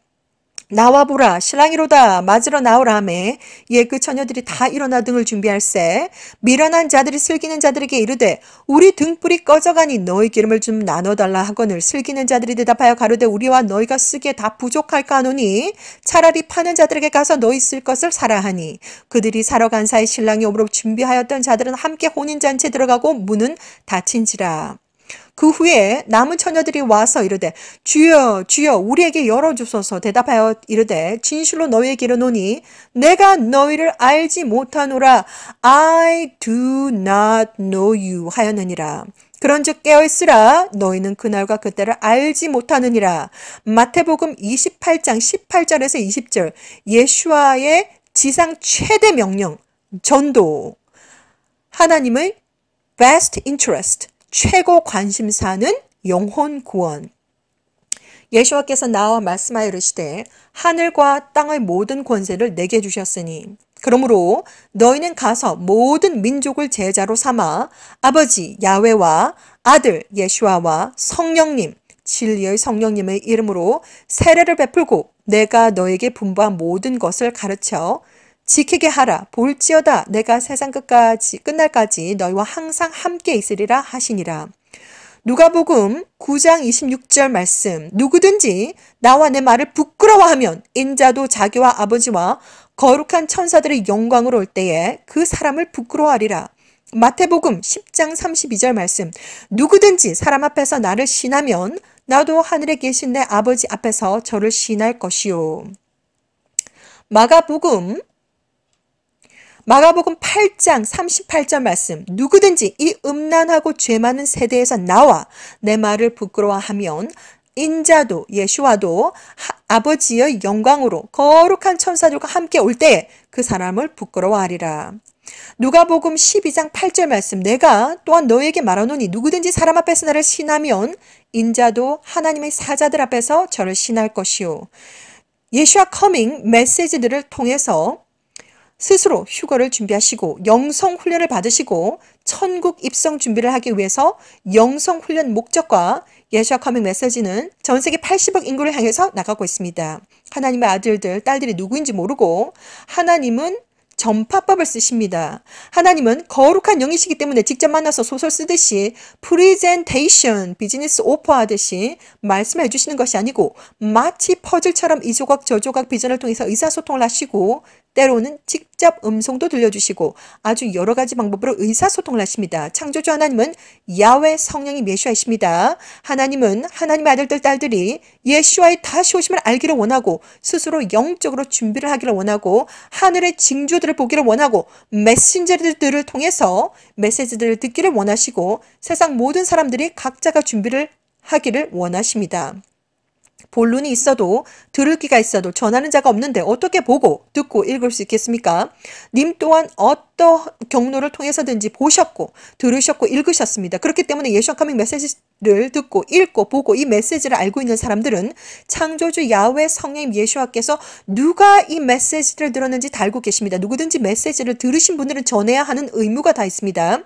나와보라 신랑이로다 맞으러 나오라매 이그 예, 처녀들이 다 일어나 등을 준비할세 미련한 자들이 슬기는 자들에게 이르되 우리 등불이 꺼져가니 너희 기름을 좀 나눠달라 하거늘 슬기는 자들이 대답하여 가로되 우리와 너희가 쓰기에 다 부족할까 하노니 차라리 파는 자들에게 가서 너희 쓸 것을 사라 하니 그들이 사러 간 사이 신랑이 오므로 준비하였던 자들은 함께 혼인잔치에 들어가고 문은 닫힌지라 그 후에 남은 처녀들이 와서 이르되 주여 주여 우리에게 열어주소서 대답하여 이르되 진실로 너희에게 이르노니 내가 너희를 알지 못하노라 I do not know you 하였느니라. 그런즉 깨어 있으라 너희는 그날과 그때를 알지 못하느니라. 마태복음 28장 18절에서 20절 예수와의 지상 최대 명령 전도 하나님의 best interest 최고 관심사는 영혼 구원. 예수와께서 나와 말씀하여 이르시되 하늘과 땅의 모든 권세를 내게 주셨으니 그러므로 너희는 가서 모든 민족을 제자로 삼아 아버지 야외와 아들 예수아와 성령님 진리의 성령님의 이름으로 세례를 베풀고 내가 너에게 분부한 모든 것을 가르쳐 지키게 하라. 볼지어다. 내가 세상 끝까지, 끝날까지 너희와 항상 함께 있으리라 하시니라. 누가복음 9장 26절 말씀. 누구든지 나와 내 말을 부끄러워하면 인자도 자기와 아버지와 거룩한 천사들의 영광으로 올 때에 그 사람을 부끄러워하리라. 마태복음 10장 32절 말씀. 누구든지 사람 앞에서 나를 신하면 나도 하늘에 계신 내 아버지 앞에서 저를 신할 것이요. 마가복음 마가복음 8장 38절 말씀 누구든지 이 음란하고 죄 많은 세대에서 나와 내 말을 부끄러워하면 인자도 예수와도 아버지의 영광으로 거룩한 천사들과 함께 올 때 그 사람을 부끄러워하리라. 누가복음 12장 8절 말씀 내가 또한 너에게 말하노니 누구든지 사람 앞에서 나를 신하면 인자도 하나님의 사자들 앞에서 저를 신할 것이요. 예수와 커밍 메시지들을 통해서 스스로 휴거를 준비하시고 영성 훈련을 받으시고 천국 입성 준비를 하기 위해서 영성 훈련 목적과 예수와 커밍 메시지는 전 세계 80억 인구를 향해서 나가고 있습니다. 하나님의 아들들, 딸들이 누구인지 모르고 하나님은 전파법을 쓰십니다. 하나님은 거룩한 영이시기 때문에 직접 만나서 소설 쓰듯이 프리젠테이션 비즈니스 오퍼 하듯이 말씀해 주시는 것이 아니고 마치 퍼즐처럼 이 조각 저 조각 비전을 통해서 의사소통을 하시고 때로는 직접 음성도 들려주시고 아주 여러 가지 방법으로 의사소통을 하십니다. 창조주 하나님은 야외 성령이 예수하십니다. 하나님은 하나님의 아들들 딸들이 예수와의 다시 오심을 알기를 원하고 스스로 영적으로 준비를 하기를 원하고 하늘의 징조들을 보기를 원하고 메신저들을 통해서 메시지들을 듣기를 원하시고 세상 모든 사람들이 각자가 준비를 하기를 원하십니다. 본론이 있어도 들을 기가 있어도 전하는 자가 없는데 어떻게 보고 듣고 읽을 수 있겠습니까? 님 또한 어떤 경로를 통해서든지 보셨고 들으셨고 읽으셨습니다. 그렇기 때문에 예수카 커밍 메시지를 듣고 읽고 보고 이 메시지를 알고 있는 사람들은 창조주 야외 성령님 예수와께서 누가 이 메시지를 들었는지 다 알고 계십니다. 누구든지 메시지를 들으신 분들은 전해야 하는 의무가 다 있습니다.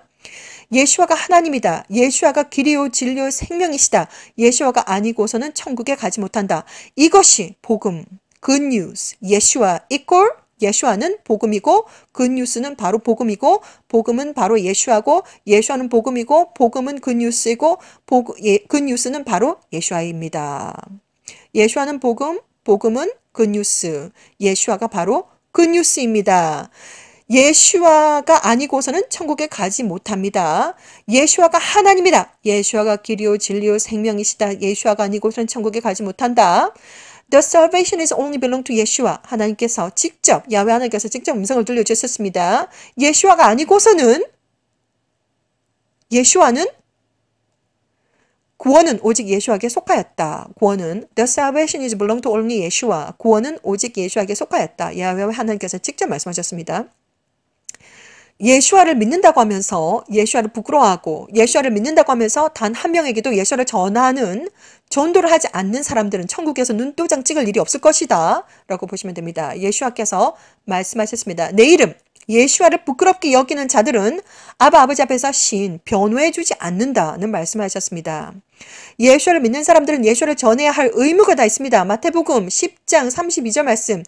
예수아가 하나님이다. 예수아가 길이요 진리요 생명이시다. 예수아가 아니고서는 천국에 가지 못한다. 이것이 복음, 굿뉴스, 예수아 이꼴 예수아는 복음이고 굿뉴스는 바로 복음이고 복음은 바로 예수아고 예수아는 복음이고 복음은 굿뉴스이고 복, 예, 굿뉴스는 바로 예수아입니다. 예수아는 복음, 복음은 굿뉴스, 예수아가 바로 굿뉴스입니다. 예슈아가 아니고서는 천국에 가지 못합니다. 예슈아가 하나님이다. 예슈아가 길이요 진리요 생명이시다. 예슈아가 아니고서는 천국에 가지 못한다. The salvation is only belong to Yeshua. 하나님께서 직접 야외 하나님께서 직접 음성을 들려주셨습니다. 예슈아가 아니고서는 예슈아는 구원은 오직 예수에게 속하였다. 구원은 The salvation is belong to only 예수와 구원은 오직 예수에게 속하였다. 야외 하나님께서 직접 말씀하셨습니다. 예수아를 믿는다고 하면서 예수아를 부끄러워하고 예수아를 믿는다고 하면서 단 한 명에게도 예수아를 전하는 전도를 하지 않는 사람들은 천국에서 눈도장 찍을 일이 없을 것이다 라고 보시면 됩니다. 예수아께서 말씀하셨습니다. 내 이름 예수아를 부끄럽게 여기는 자들은 아바 아버지 앞에서 신 변호해 주지 않는다는 말씀하셨습니다. 예수아를 믿는 사람들은 예수아를 전해야 할 의무가 다 있습니다. 마태복음 10장 32절 말씀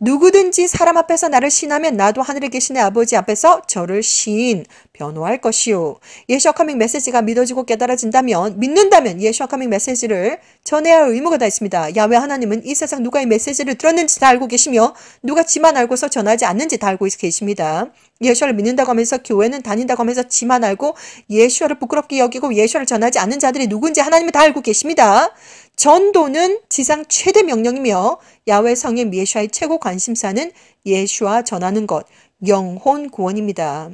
누구든지 사람 앞에서 나를 신하면 나도 하늘에 계신 내 아버지 앞에서 저를 신 변호할 것이요. 예수와 커밍 메시지가 믿어지고 깨달아진다면 믿는다면 예수와 커밍 메시지를 전해야 할 의무가 다 있습니다. 야외 하나님은 이 세상 누가 이 메시지를 들었는지 다 알고 계시며 누가 지만 알고서 전하지 않는지 다 알고 계십니다. 예수를 믿는다고 하면서 교회는 다닌다고 하면서 지만 알고 예수를 부끄럽게 여기고 예수를 전하지 않는 자들이 누군지 하나님은 다 알고 계십니다. 전도는 지상 최대 명령이며 야외 성인 예슈아의 최고 관심사는 예슈와 전하는 것, 영혼 구원입니다.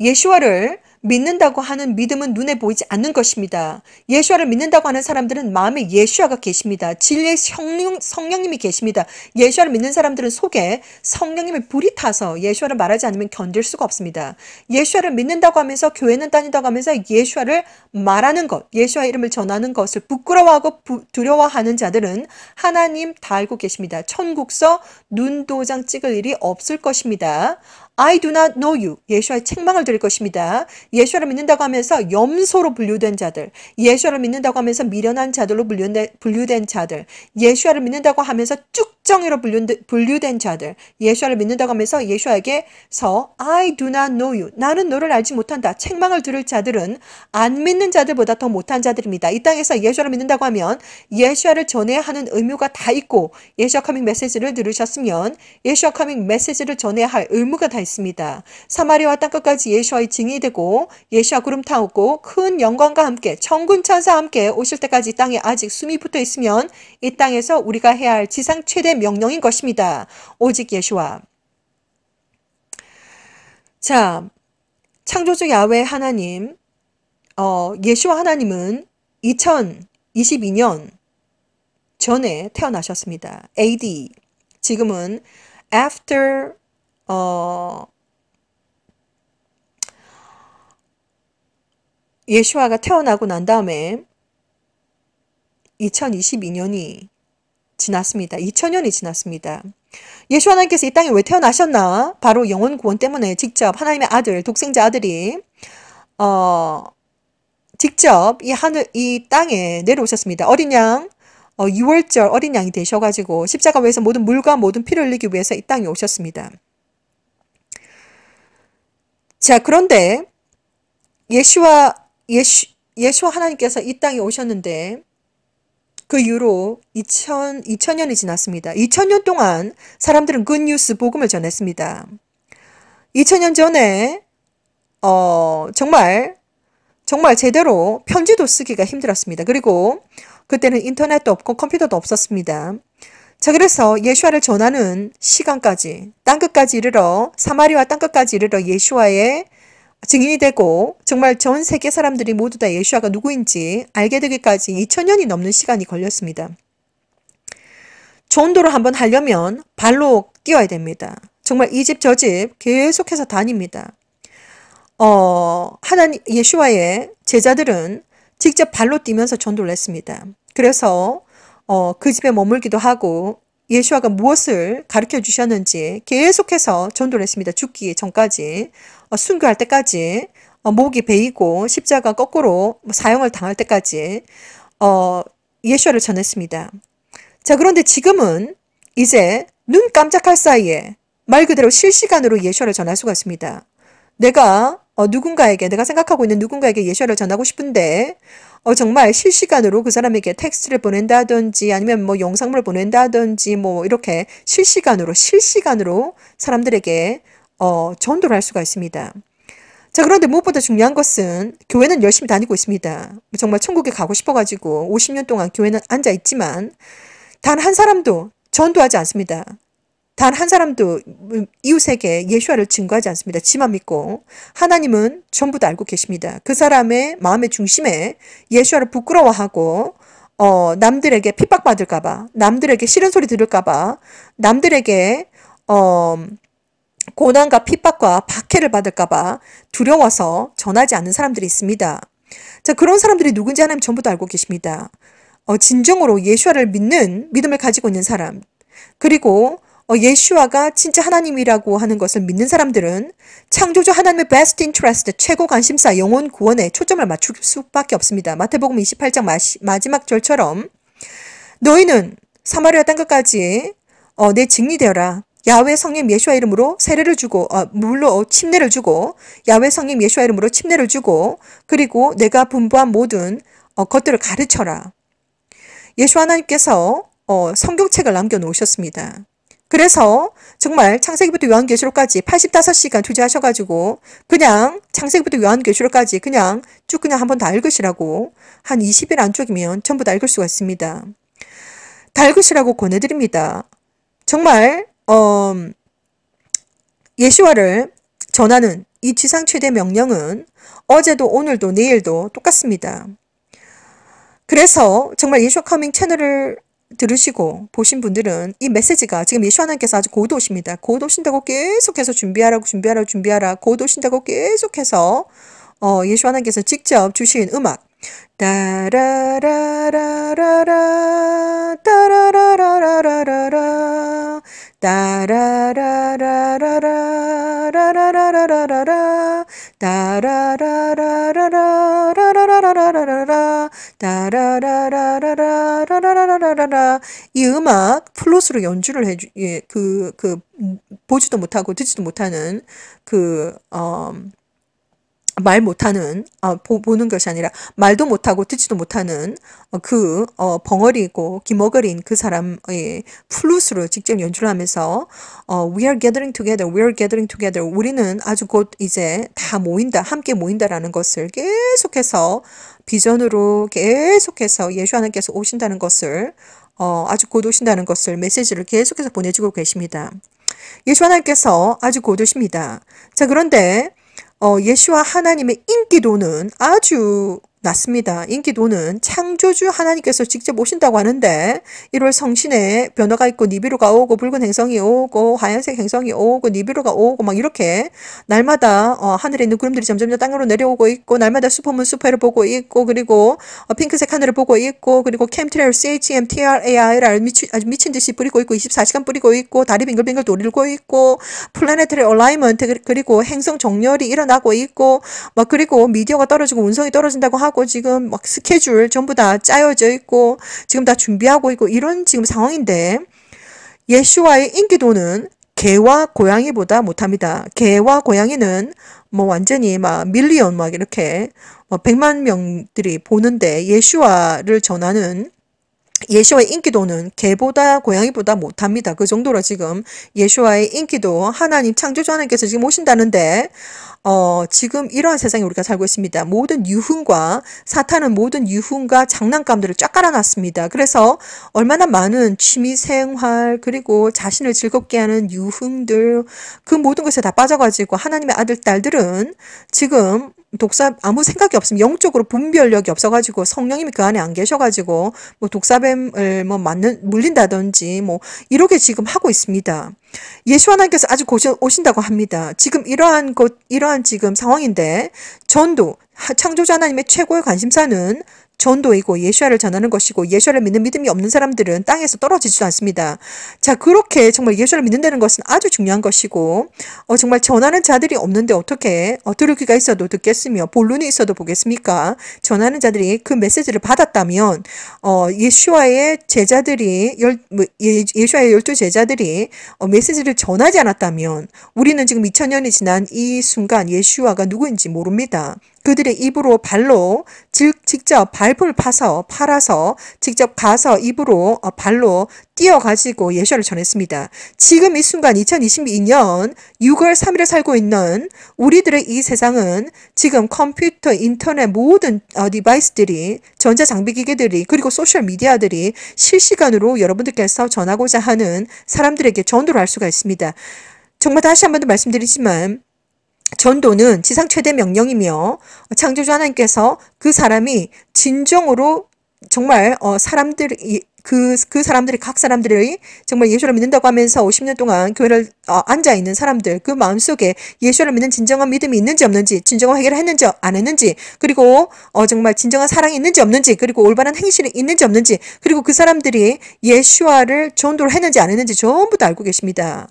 예슈아를 믿는다고 하는 믿음은 눈에 보이지 않는 것입니다. 예수아를 믿는다고 하는 사람들은 마음에 예수아가 계십니다. 진리의 성령, 성령님이 계십니다. 예수아를 믿는 사람들은 속에 성령님의 불이 타서 예수아를 말하지 않으면 견딜 수가 없습니다. 예수아를 믿는다고 하면서 교회는 다닌다고 하면서 예수아를 말하는 것, 예수아 이름을 전하는 것을 부끄러워하고 부, 두려워하는 자들은 하나님 다 알고 계십니다. 천국서 눈도장 찍을 일이 없을 것입니다. I do not know you. 예수와의 책망을 드릴 것입니다. 예수를 믿는다고 하면서 염소로 분류된 자들, 예수를 믿는다고 하면서 미련한 자들로 분류된, 자들, 예수를 믿는다고 하면서 쭉 특정으로 분류, 된 자들 예수아를 믿는다고 하면서 예수아에게서 I do not know you 나는 너를 알지 못한다 책망을 들을 자들은 안 믿는 자들보다 더 못한 자들입니다. 이 땅에서 예수아를 믿는다고 하면 예수아를 전해야 하는 의무가 다 있고 예수아 커밍 메시지를 들으셨으면 예수아 커밍 메시지를 전해야 할 의무가 다 있습니다. 사마리아와 땅끝까지 예수아의 증이 되고 예수아 구름 타오고 큰 영광과 함께 천군 천사 함께 오실 때까지 땅에 아직 숨이 붙어 있으면 이 땅에서 우리가 해야 할 지상 최대 명령인 것입니다. 오직 예수와 자 창조주 야외 하나님 어, 예수와 하나님은 2022년 전에 태어나셨습니다. AD 지금은 after 어, 예수아가 태어나고 난 다음에 2022년이 지났습니다. 2000년이 지났습니다. 예수 하나님께서 이 땅에 왜 태어나셨나? 바로 영혼 구원 때문에 직접 하나님의 아들, 독생자 아들이 어 직접 이 하늘 이 땅에 내려오셨습니다. 어린 양 어, 6월절 어린 양이 되셔가지고 십자가 위에서 모든 물과 모든 피를 흘리기 위해서 이 땅에 오셨습니다. 자 그런데 예수와 예수 예수 하나님께서 이 땅에 오셨는데 그 이후로 2000, 2000년이 지났습니다. 2000년 동안 사람들은 굿뉴스 복음을 전했습니다. 2000년 전에 어, 정말 정말 제대로 편지도 쓰기가 힘들었습니다. 그리고 그때는 인터넷도 없고 컴퓨터도 없었습니다. 자 그래서 예수아를 전하는 시간까지 땅끝까지 이르러 사마리와 땅끝까지 이르러 예수아의 증인이 되고 정말 전 세계 사람들이 모두 다 예수아가 누구인지 알게 되기까지 2000년이 넘는 시간이 걸렸습니다. 전도를 한번 하려면 발로 뛰어야 됩니다. 정말 이 집 저 집 계속해서 다닙니다. 어, 하나님 예수와의 제자들은 직접 발로 뛰면서 전도를 했습니다. 그래서 어, 그 집에 머물기도 하고 예수와가 무엇을 가르쳐 주셨는지 계속해서 전도를 했습니다. 죽기 전까지 어, 순교할 때까지 목이 어, 베이고 십자가 거꾸로 사형을 당할 때까지 어, 예수를 전했습니다. 자 그런데 지금은 이제 눈 깜짝할 사이에 말 그대로 실시간으로 예수를 전할 수가 있습니다. 내가 어, 누군가에게 내가 생각하고 있는 누군가에게 예수를 전하고 싶은데 어, 정말 실시간으로 그 사람에게 텍스트를 보낸다든지 아니면 뭐 영상물을 보낸다든지 뭐 이렇게 실시간으로 실시간으로 사람들에게 어, 전도를 할 수가 있습니다. 자, 그런데 무엇보다 중요한 것은 교회는 열심히 다니고 있습니다. 정말 천국에 가고 싶어가지고 50년 동안 교회는 앉아있지만 단 한 사람도 전도하지 않습니다. 단 한 사람도 이웃에게 예수화를 증거하지 않습니다. 지만 믿고 하나님은 전부 다 알고 계십니다. 그 사람의 마음의 중심에 예수화를 부끄러워하고 어, 남들에게 핍박받을까봐, 남들에게 싫은 소리 들을까봐, 남들에게, 어, 고난과 핍박과 박해를 받을까봐 두려워서 전하지 않는 사람들이 있습니다. 자, 그런 사람들이 누군지 하나님 전부 다 알고 계십니다. 어, 진정으로 예수아를 믿는 믿음을 가지고 있는 사람, 그리고 어, 예수아가 진짜 하나님이라고 하는 것을 믿는 사람들은 창조주 하나님의 best interest, 최고 관심사, 영혼 구원에 초점을 맞출 수밖에 없습니다. 마태복음 28장 마시, 마지막 절처럼 너희는 사마리아 땅 끝까지 어, 내 증리 되어라. 야외 성령 예수와 이름으로 세례를 주고 어, 물로 침례를 주고 야외 성령 예수와 이름으로 침례를 주고 그리고 내가 분부한 모든 어, 것들을 가르쳐라. 예수 하나님께서 어, 성경책을 남겨놓으셨습니다. 그래서 정말 창세기부터 요한계시록까지 85시간 투자하셔가지고 그냥 창세기부터 요한계시록까지 그냥 쭉 그냥 한번 다 읽으시라고 한 20일 안쪽이면 전부 다 읽을 수가 있습니다. 다 읽으시라고 권해드립니다. 정말 어, 음, 예시화를 전하는 이 지상 최대 명령은 어제도 오늘도 내일도 똑같습니다. 그래서 정말 예수와 커밍 채널을 들으시고 보신 분들은 이 메시지가 지금 예수 하나님께서 아주 곧 오십니다. 곧 오신다고 계속해서 준비하라고 준비하라고 준비하라 곧 오신다고 계속해서 어, 예수 하나님께서 직접 주신 음악 따라라라라라 따라라라라라라 따라라라라라라라라라라라 따라라라라라라라라라라 따라라라라라라라라라라 이 음악 플롯으로 연주를 해주 그그 예, 그 보지도 못하고 듣지도 못하는 그 어. 말 못하는 어, 보, 는 것이 아니라 말도 못하고 듣지도 못하는 어, 그 어, 벙어리고 기머거린 그 사람의 플루스로 직접 연주를 하면서 어, We are gathering together, we are gathering together 우리는 아주 곧 이제 다 모인다, 함께 모인다라는 것을 계속해서 비전으로 계속해서 예수 하나님께서 오신다는 것을 어, 아주 곧 오신다는 것을 메시지를 계속해서 보내주고 계십니다. 예수 하나님께서 아주 곧 오십니다. 자 그런데 어, 예수와 하나님의 인기도는 아주 맞습니다 인기도는 창조주 하나님께서 직접 오신다고 하는데 1월 성신에 변화가 있고 니비루가 오고 붉은 행성이 오고 하얀색 행성이 오고 니비루가 오고 막 이렇게 날마다 어, 하늘에 있는 구름들이 점점 땅으로 내려오고 있고 날마다 슈퍼문 슈퍼를 보고 있고 그리고 어, 핑크색 하늘을 보고 있고 그리고 캠트레일 CHM TRAI를 미치, 미친 듯이 뿌리고 있고 24시간 뿌리고 있고 다리 빙글빙글 돌리고 있고 플래네터리 얼라이먼트 그리고 행성 정렬이 일어나고 있고 막 그리고 미디어가 떨어지고 운성이 떨어진다고 하고 하고 지금 막 스케줄 전부 다 짜여져 있고 지금 다 준비하고 있고 이런 지금 상황인데 예수와의 인기도는 개와 고양이보다 못합니다. 개와 고양이는 뭐 완전히 막 밀리언 막 이렇게 뭐 백만 명들이 보는데 예수와를 전하는 예수와의 인기도는 개보다 고양이보다 못합니다. 그 정도로 지금 예수와의 인기도 하나님 창조주 하나님께서 지금 오신다는데 어, 지금 이러한 세상에 우리가 살고 있습니다. 모든 유흥과 사탄은 모든 유흥과 장난감들을 쫙 깔아놨습니다. 그래서 얼마나 많은 취미 생활 그리고 자신을 즐겁게 하는 유흥들 그 모든 것에 다 빠져가지고 하나님의 아들 딸들은 지금 독사 아무 생각이 없으면 영적으로 분별력이 없어가지고 성령님이 그 안에 안 계셔가지고 뭐 독사뱀을 뭐 맞는 물린다든지 뭐 이렇게 지금 하고 있습니다. 예수 하나님께서 아주 오신다고 합니다. 지금 이러한 것 이러한 지금 상황인데 전도 창조자 하나님의 최고의 관심사는 전도이고 예수야를 전하는 것이고 예수야를 믿는 믿음이 없는 사람들은 땅에서 떨어지지도 않습니다. 자 그렇게 정말 예수를 믿는다는 것은 아주 중요한 것이고 어, 정말 전하는 자들이 없는데 어떻게 어, 들을 귀가 있어도 듣겠으며 본론이 있어도 보겠습니까? 전하는 자들이 그 메시지를 받았다면 어, 예수와의 제자들이 열, 뭐, 예, 예수와의 열두 제자들이 어, 메시지를 전하지 않았다면 우리는 지금 2000년이 지난 이 순간 예수와가 누구인지 모릅니다. 그들의 입으로 발로 즉 직접 발풀 파서 팔아서 직접 가서 입으로 어, 발로 뛰어가지고 예수를 전했습니다. 지금 이 순간 2022년 6월 3일에 살고 있는 우리들의 이 세상은 지금 컴퓨터, 인터넷 모든 어, 디바이스들이 전자장비기계들이 그리고 소셜미디어들이 실시간으로 여러분들께서 전하고자 하는 사람들에게 전도를 할 수가 있습니다. 정말 다시 한 번 더 말씀드리지만 전도는 지상 최대 명령이며 창조주 하나님께서 그 사람이 진정으로 정말 어, 사람들이 그, 그 사람들이 각 사람들이 정말 예수를 믿는다고 하면서 50년 동안 교회를 어, 앉아 있는 사람들 그 마음속에 예수를 믿는 진정한 믿음이 있는지 없는지 진정한 해결을 했는지 안 했는지 그리고 어, 정말 진정한 사랑이 있는지 없는지 그리고 올바른 행실이 있는지 없는지 그리고 그 사람들이 예수와를 전도를 했는지 안 했는지 전부 다 알고 계십니다.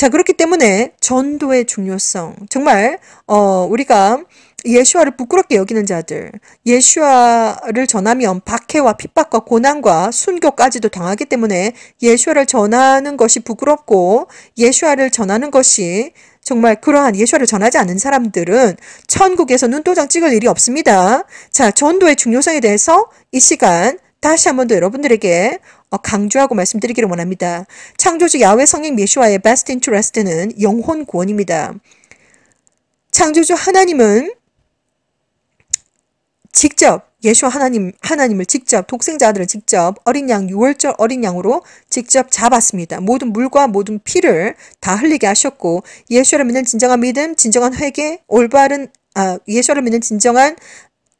자 그렇기 때문에 전도의 중요성 정말 어 우리가 예수아를 부끄럽게 여기는 자들, 예수아를 전하면 박해와 핍박과 고난과 순교까지도 당하기 때문에 예수아를 전하는 것이 부끄럽고 예수아를 전하는 것이 정말 그러한 예수아를 전하지 않는 사람들은 천국에서 눈도장 찍을 일이 없습니다. 자, 전도의 중요성에 대해서 이 시간 다시 한 번 더 여러분들에게 어, 강조하고 말씀드리기를 원합니다. 창조주 야외 성령 예수와의 best interest는 영혼 구원입니다. 창조주 하나님은 직접 예수 하나님 하나님을 직접 독생자 아들을 직접 어린 양 유월절 어린 양으로 직접 잡았습니다. 모든 물과 모든 피를 다 흘리게 하셨고 예수를 믿는 진정한 믿음, 진정한 회개, 올바른 아, 예수를 믿는 진정한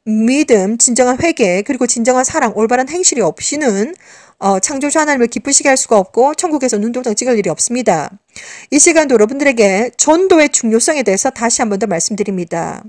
믿음, 진정한 회개, 그리고 진정한 사랑, 올바른 행실이 없이는 어, 창조주 하나님을 기쁘시게 할 수가 없고 천국에서 눈동자 찍을 일이 없습니다. 이 시간도 여러분들에게 전도의 중요성에 대해서 다시 한 번 더 말씀드립니다.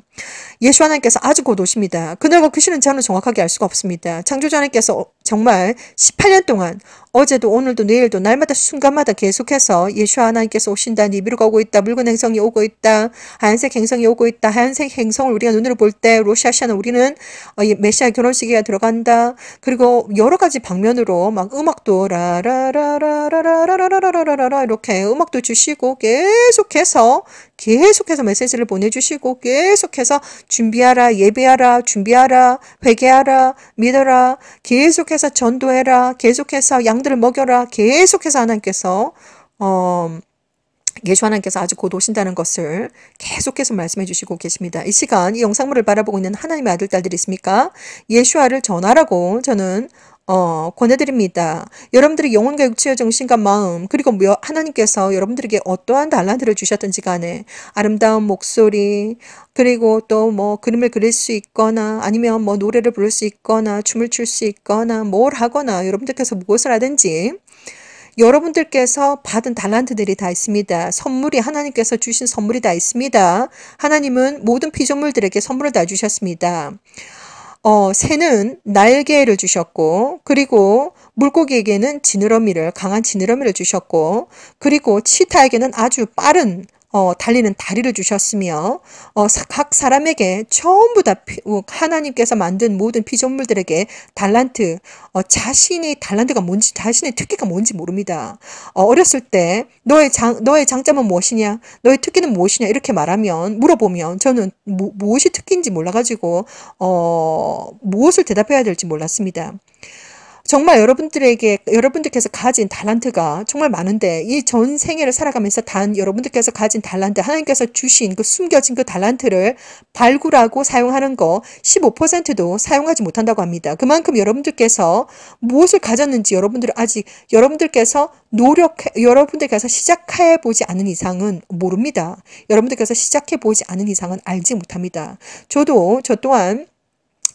예수 하나님께서 아주 고도십니다. 그날과 그 시는 저는 정확하게 알 수가 없습니다. 창조자 하나님께서 정말 18년 동안 어제도 오늘도 내일도 날마다 순간마다 계속해서 예수 하나님께서 오신다. 니비루가 네 고 있다. 붉은 행성이 오고 있다. 하얀색 행성이 오고 있다. 하얀색 행성을 우리가 눈으로 볼 때 로시아시아는 우리는 어, 메시아 결혼식에 들어간다. 그리고 여러 가지 방면으로 막 음악도 라라라라라라라라라라 이렇게 음악도 주시고 계속해서 계속해서 메시지를 보내주시고 계속해서 준비하라 예배하라 준비하라 회개하라 믿어라 계속해서 전도해라 계속해서 양들을 먹여라 계속해서 하나님께서 어, 예수 하나님께서 아주 곧 오신다는 것을 계속해서 말씀해 주시고 계십니다. 이 시간 이 영상물을 바라보고 있는 하나님의 아들, 딸들이 있습니까? 예수아를 전하라고 저는 어, 권해드립니다. 여러분들의 영혼교 육체의 정신과 마음 그리고 뭐 하나님께서 여러분들에게 어떠한 달란트를 주셨던지 간에 아름다운 목소리 그리고 또 뭐 그림을 그릴 수 있거나 아니면 뭐 노래를 부를 수 있거나 춤을 출 수 있거나 뭘 하거나 여러분들께서 무엇을 하든지 여러분들께서 받은 달란트들이 다 있습니다. 선물이 하나님께서 주신 선물이 다 있습니다. 하나님은 모든 피조물들에게 선물을 다 주셨습니다. 어, 새는 날개를 주셨고 그리고 물고기에게는 지느러미를 강한 지느러미를 주셨고 그리고 치타에게는 아주 빠른 어, 달리는 다리를 주셨으며 어, 각 사람에게 전부 다 피, 어, 하나님께서 만든 모든 피조물들에게 달란트 어, 자신의 달란트가 뭔지 자신의 특기가 뭔지 모릅니다. 어, 어렸을 때 너의 장 너의 장점은 무엇이냐 너의 특기는 무엇이냐 이렇게 말하면 물어보면 저는 뭐, 무엇이 특기인지 몰라가지고 어, 무엇을 대답해야 될지 몰랐습니다. 정말 여러분들에게 여러분들께서 가진 달란트가 정말 많은데 이 전 생애를 살아가면서 단 여러분들께서 가진 달란트 하나님께서 주신 그 숨겨진 그 달란트를 발굴하고 사용하는 거 15%도 사용하지 못한다고 합니다. 그만큼 여러분들께서 무엇을 가졌는지 여러분들 아직 여러분들께서 노력 여러분들께서 시작해 보지 않은 이상은 모릅니다. 여러분들께서 시작해 보지 않은 이상은 알지 못합니다. 저도 저 또한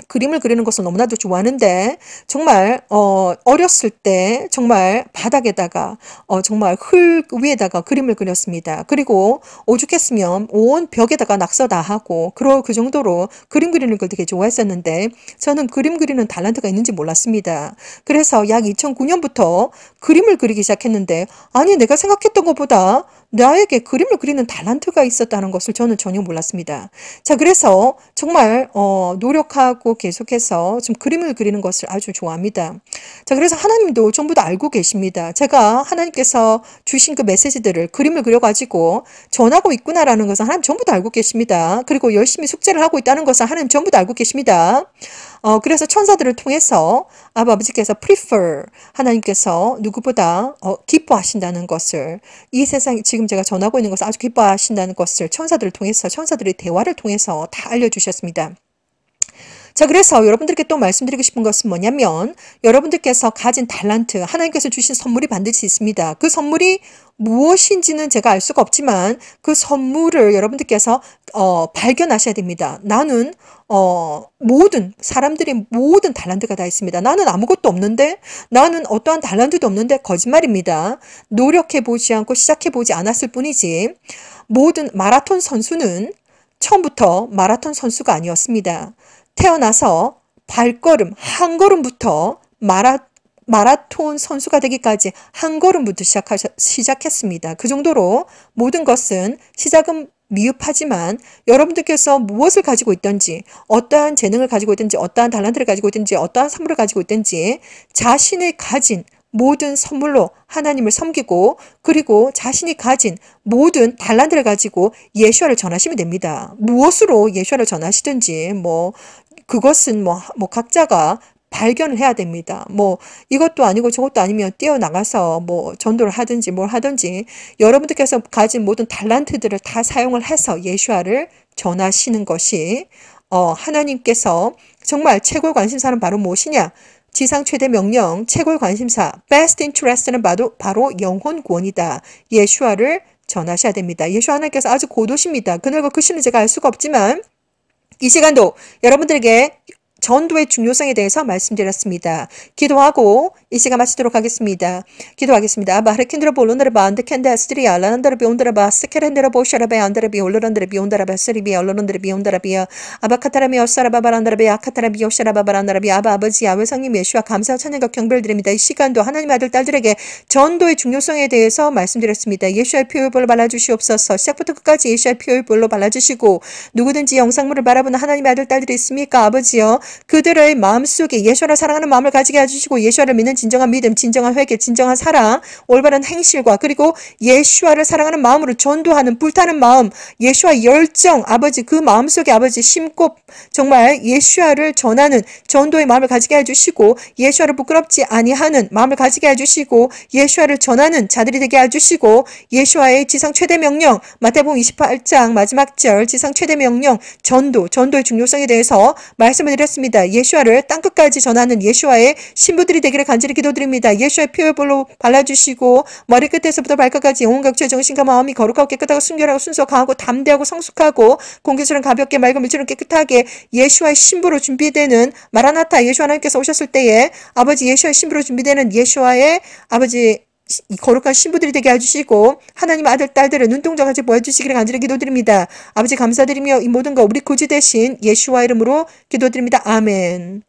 그림을 그리는 것은 너무나도 좋아하는데 정말 어 어렸을 때 정말 바닥에다가 어 정말 흙 위에다가 그림을 그렸습니다. 그리고 오죽했으면 온 벽에다가 낙서 다 하고 그럴 그 정도로 그림 그리는 걸 되게 좋아했었는데 저는 그림 그리는 달란트가 있는지 몰랐습니다. 그래서 약 2009년부터 그림을 그리기 시작했는데 아니 내가 생각했던 것보다 나에게 그림을 그리는 달란트가 있었다는 것을 저는 전혀 몰랐습니다. 자, 그래서 정말 어, 노력하고 계속해서 좀 그림을 그리는 것을 아주 좋아합니다. 자, 그래서 하나님도 전부 다 알고 계십니다. 제가 하나님께서 주신 그 메시지들을 그림을 그려가지고 전하고 있구나라는 것을 하나님 전부 다 알고 계십니다. 그리고 열심히 숙제를 하고 있다는 것을 하나님 전부 다 알고 계십니다. 어, 그래서 천사들을 통해서 아버지께서 prefer 하나님께서 누구보다 어, 기뻐하신다는 것을 이 세상 지금 제가 전하고 있는 것을 아주 기뻐하신다는 것을 천사들을 통해서 천사들의 대화를 통해서 다 알려주셨습니다. 자, 그래서 여러분들께 또 말씀드리고 싶은 것은 뭐냐면 여러분들께서 가진 달란트, 하나님께서 주신 선물이 반드시 있습니다. 그 선물이 무엇인지는 제가 알 수가 없지만 그 선물을 여러분들께서 어, 발견하셔야 됩니다. 나는 어, 모든 사람들의 모든 달란트가 다 있습니다. 나는 아무것도 없는데 나는 어떠한 달란트도 없는데 거짓말입니다. 노력해 보지 않고 시작해 보지 않았을 뿐이지 모든 마라톤 선수는 처음부터 마라톤 선수가 아니었습니다. 태어나서 발걸음 한 걸음부터 마라 마라톤 선수가 되기까지 한 걸음부터 시작하, 시작했습니다. 그 정도로 모든 것은 시작은 미흡하지만 여러분들께서 무엇을 가지고 있든지 어떠한 재능을 가지고 있든지 어떠한 달란트를 가지고 있든지 어떠한 선물을 가지고 있든지 자신의 가진 모든 선물로 하나님을 섬기고 그리고 자신이 가진 모든 달란트를 가지고 예수아를 전하시면 됩니다. 무엇으로 예수아를 전하시든지 뭐 그것은 뭐, 뭐 각자가 발견을 해야 됩니다. 뭐 이것도 아니고 저것도 아니면 뛰어나가서 뭐 전도를 하든지 뭘 하든지 여러분들께서 가진 모든 달란트들을 다 사용을 해서 예수아를 전하시는 것이 어, 하나님께서 정말 최고의 관심사는 바로 무엇이냐? 지상 최대 명령, 최고의 관심사, best interest는 바로, 바로 영혼 구원이다. 예수아를 전하셔야 됩니다. 예수 하나님께서 아주 고도십니다. 그늘과 그씨는 제가 알 수가 없지만 이 시간도 여러분들에게 전도의 중요성에 대해서 말씀드렸습니다. 기도하고 이 시간 마치도록 하겠습니다. 기도하겠습니다. 아르킨드라보로나르바드켄데스트리아 라난다르비 온다라바 스케렌데라보 샤라베 안다르비 올로란다르비 온다라바 스리비 올로란다르비 온다라비야 아바 카타라미 어사라바 바란다르비 아카타라비 요샤라바 바란다르비 아바 아버지 아외상님 예수와 감사 찬양과 경배를 드립니다. 이 시간도 하나님 아들 딸들에게 전도의 중요성에 대해서 말씀드렸습니다. 예수의 피율불로 발라주시옵소서 시작부터 끝까지 예수의 피율불로 발라주시고 누구든지 영상물을 바라보는 하나님 아들 딸들이 있습니까? 아버지여 그들의 마음속에 예수를 사랑하는 마음을 가지게 해주시고 예수를 믿는 진정한 믿음, 진정한 회개, 진정한 사랑, 올바른 행실과 그리고 예수와를 사랑하는 마음으로 전도하는 불타는 마음, 예수와 열정, 아버지 그 마음속에 아버지 심고 정말 예수와를 전하는 전도의 마음을 가지게 해주시고 예수와를 부끄럽지 아니하는 마음을 가지게 해주시고 예수와를 전하는 자들이 되게 해주시고 예수와의 지상 최대 명령 마태복음 28장 마지막 절 지상 최대 명령 전도 전도의 중요성에 대해서 말씀을 드렸습니다. 예수와를 땅끝까지 전하는 예수와의 신부들이 되기를 간절히 간절히 기도드립니다. 예수의 피의 볼로 발라주시고 머리끝에서부터 발끝까지 온혼각처 정신과 마음이 거룩하고 깨끗하고 순결하고 순서 강하고 담대하고 성숙하고 공기처럼 가볍게 맑은 물처럼 깨끗하게 예수와의 신부로 준비되는 마라나타 예수 하나님께서 오셨을 때에 아버지 예수와의 신부로 준비되는 예수와의 아버지 이 거룩한 신부들이 되게 해주시고 하나님 아들 딸들을 눈동자같이 보여주시기를 간절히 기도드립니다. 아버지 감사드리며 이 모든 것 우리 구주 대신 예수와 이름으로 기도드립니다. 아멘.